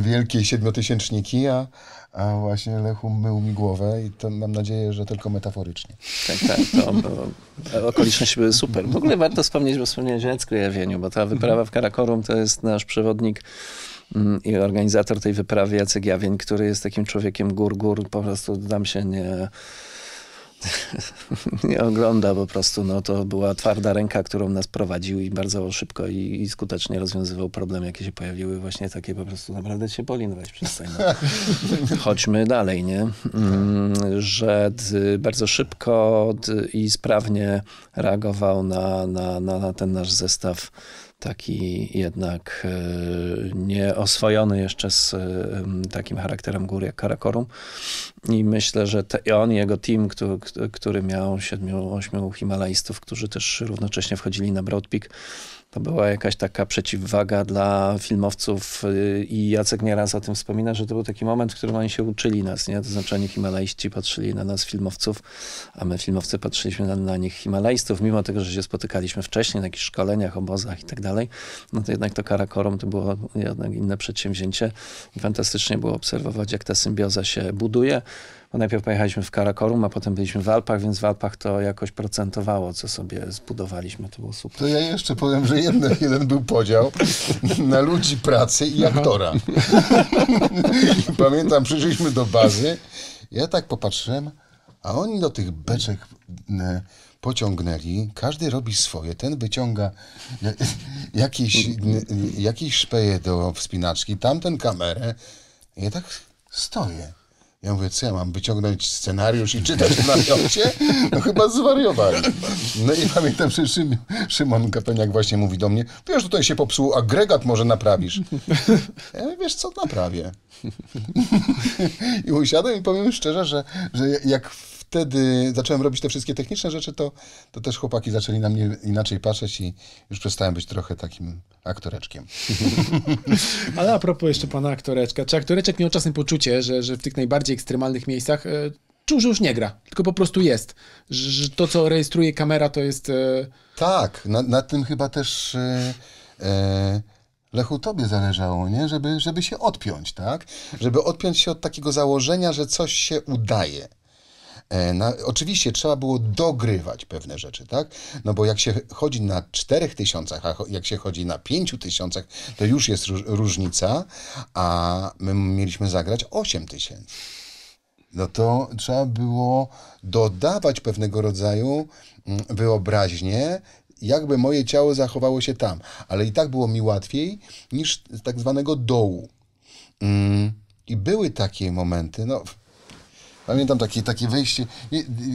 Wielkie siedmiotysięczniki, a, a właśnie Lechu mył mi głowę i to mam nadzieję, że tylko metaforycznie. Tak, tak, to bo, okoliczności były super. W ogóle warto wspomnieć, bo wspomniałeś o Jacku bo ta wyprawa w Karakorum to jest nasz przewodnik mm, i organizator tej wyprawy Jacek Jawień, który jest takim człowiekiem gór, gór, po prostu nam się nie nie ogląda po prostu. No, to była twarda ręka, którą nas prowadził i bardzo szybko i, i skutecznie rozwiązywał problemy, jakie się pojawiły. Właśnie takie po prostu naprawdę się polinować no przestań. No. Chodźmy dalej, nie? Że mm, bardzo szybko i sprawnie reagował na, na, na, na ten nasz zestaw taki jednak e, nieoswojony jeszcze z e, takim charakterem góry jak Karakorum. I myślę, że te, on i jego team, który, który miał siedmiu, ośmiu Himalajstów, którzy też równocześnie wchodzili na Broad Peak, to była jakaś taka przeciwwaga dla filmowców y, i Jacek nieraz o tym wspomina, że to był taki moment, w którym oni się uczyli nas, nie? To znaczy oni himalaiści patrzyli na nas filmowców, a my filmowcy patrzyliśmy na, na nich himalajstów, mimo tego, że się spotykaliśmy wcześniej na jakichś szkoleniach, obozach i tak dalej, no to jednak to Karakorum to było jednak inne przedsięwzięcie i fantastycznie było obserwować, jak ta symbioza się buduje bo najpierw pojechaliśmy w Karakorum, a potem byliśmy w Alpach, więc w Alpach to jakoś procentowało, co sobie zbudowaliśmy. To było super. To ja jeszcze powiem, że jeden, jeden był podział na ludzi pracy i aktora. pamiętam, przyszliśmy do bazy, ja tak popatrzyłem, a oni do tych beczek e, pociągnęli, każdy robi swoje, ten wyciąga e, jakiś, e, jakiś szpeje do wspinaczki, tamten kamerę. Ja tak stoję. Ja mówię, co ja mam wyciągnąć scenariusz i czytać w namiocie? No chyba zwariowali. No i pamiętam, że szymon Szymon Kapeniak właśnie mówi do mnie, wiesz, tutaj się popsuł agregat, może naprawisz. Ja mówię, wiesz co, naprawię. I usiadłem i powiem szczerze, że, że jak w wtedy zacząłem robić te wszystkie techniczne rzeczy, to, to też chłopaki zaczęli na mnie inaczej patrzeć i już przestałem być trochę takim aktoreczkiem. Ale a propos jeszcze pana aktoreczka, czy aktoreczek miał czasem poczucie, że, że w tych najbardziej ekstremalnych miejscach y, czuł, że już nie gra, tylko po prostu jest. Że to, co rejestruje kamera, to jest... E, tak, na, na, tym chyba też... E, Lechu, tobie zależało, nie? Żeby, żeby się odpiąć, tak? Żeby odpiąć się od takiego założenia, że coś się udaje. E, na, oczywiście trzeba było dogrywać pewne rzeczy, tak? No bo jak się chodzi na 4 tysiącach, a jak się chodzi na 5 tysiącach, to już jest różnica, a my mieliśmy zagrać 8 tysięcy. No to trzeba było dodawać pewnego rodzaju mm, wyobraźnię, jakby moje ciało zachowało się tam. Ale i tak było mi łatwiej niż tak zwanego dołu. Mm, I były takie momenty, no Pamiętam takie, takie wejście,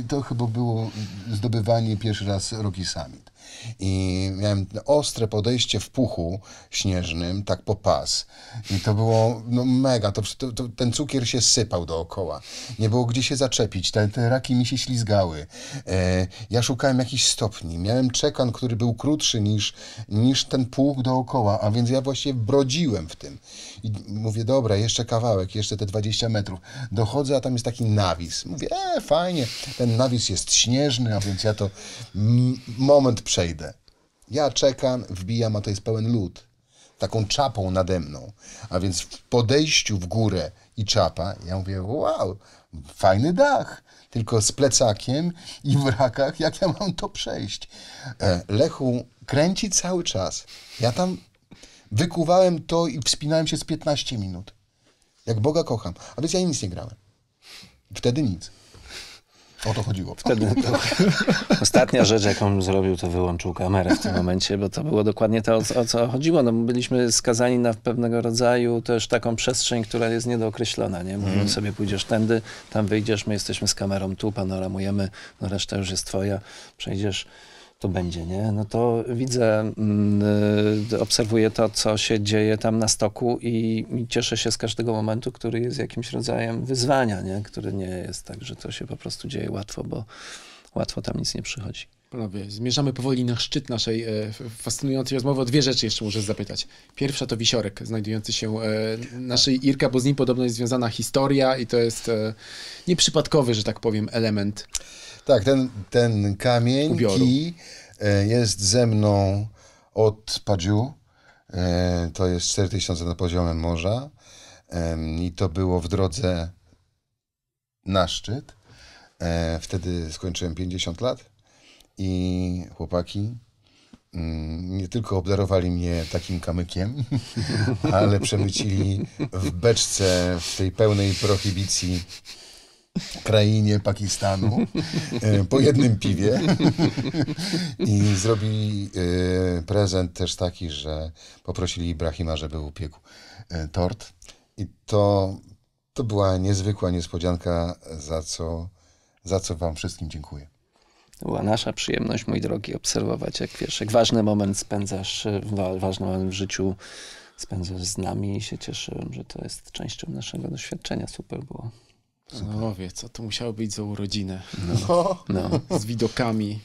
to chyba było zdobywanie pierwszy raz Rocky Summit. I miałem ostre podejście w puchu śnieżnym, tak po pas. I to było no, mega. To, to, to ten cukier się sypał dookoła. Nie było gdzie się zaczepić. Te, te raki mi się ślizgały. E, ja szukałem jakichś stopni. Miałem czekan, który był krótszy niż, niż ten puch dookoła, a więc ja właśnie brodziłem w tym. I mówię, dobra, jeszcze kawałek, jeszcze te 20 metrów. Dochodzę, a tam jest taki nawis. Mówię, e, fajnie, ten nawis jest śnieżny, a więc ja to moment przejdę. Ja czekam, wbijam, a to jest pełen lód. Taką czapą nade mną. A więc w podejściu w górę i czapa, ja mówię, wow, fajny dach. Tylko z plecakiem i w rakach, jak ja mam to przejść? E, Lechu kręci cały czas. Ja tam wykuwałem to i wspinałem się z 15 minut. Jak Boga kocham. A więc ja nic nie grałem. Wtedy nic. O to chodziło. Wtedy, to, ostatnia rzecz, jaką zrobił, to wyłączył kamerę w tym momencie, bo to było dokładnie to, o, o co chodziło. No, byliśmy skazani na pewnego rodzaju też taką przestrzeń, która jest niedookreślona. Nie? Mówimy mm. sobie, pójdziesz tędy, tam wyjdziesz, my jesteśmy z kamerą tu, panoramujemy, no reszta już jest twoja, przejdziesz to będzie, nie? No to widzę, yy, obserwuję to, co się dzieje tam na stoku i, i, cieszę się z każdego momentu, który jest jakimś rodzajem wyzwania, nie? Który nie jest tak, że to się po prostu dzieje łatwo, bo łatwo tam nic nie przychodzi. Panowie, zmierzamy powoli na szczyt naszej e, fascynującej rozmowy. O dwie rzeczy jeszcze muszę zapytać. Pierwsza to wisiorek znajdujący się e, naszej Irka, bo z nim podobno jest związana historia i to jest e, nieprzypadkowy, że tak powiem, element. Tak, ten, ten kamień e, jest ze mną od Padziu. E, to jest 4000 na poziomie morza. I to było w drodze na szczyt. E, wtedy skończyłem 50 lat i chłopaki mm, nie tylko obdarowali mnie takim kamykiem, ale przemycili w beczce w tej pełnej prohibicji krainie Pakistanu e, po jednym piwie i zrobili e, prezent też taki, że poprosili Ibrahima, żeby upiekł e, tort i to, to była niezwykła niespodzianka, za co, za co wam wszystkim dziękuję. Była nasza przyjemność, mój drogi, obserwować, jak wiesz, jak ważny moment spędzasz, ważny moment w życiu spędzasz z nami i się cieszyłem, że to jest częścią naszego doświadczenia. Super było. No co to musiało być za urodziny. No. no. Z widokami.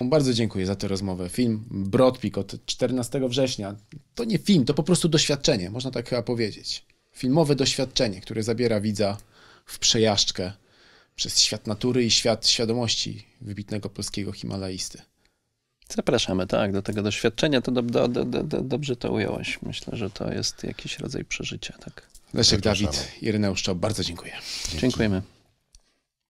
Bardzo dziękuję za tę rozmowę. Film Broadpeak od 14 września. To nie film, to po prostu doświadczenie, można tak chyba powiedzieć. Filmowe doświadczenie, które zabiera widza w przejażdżkę przez świat natury i świat świadomości wybitnego polskiego himalaisty. Zapraszamy, tak, do tego doświadczenia. To do, do, do, dobrze to ująłeś. Myślę, że to jest jakiś rodzaj przeżycia, tak. Leszek Dawid, Ireneusz, Uszczoł, bardzo dziękuję. Dzięki. Dziękujemy.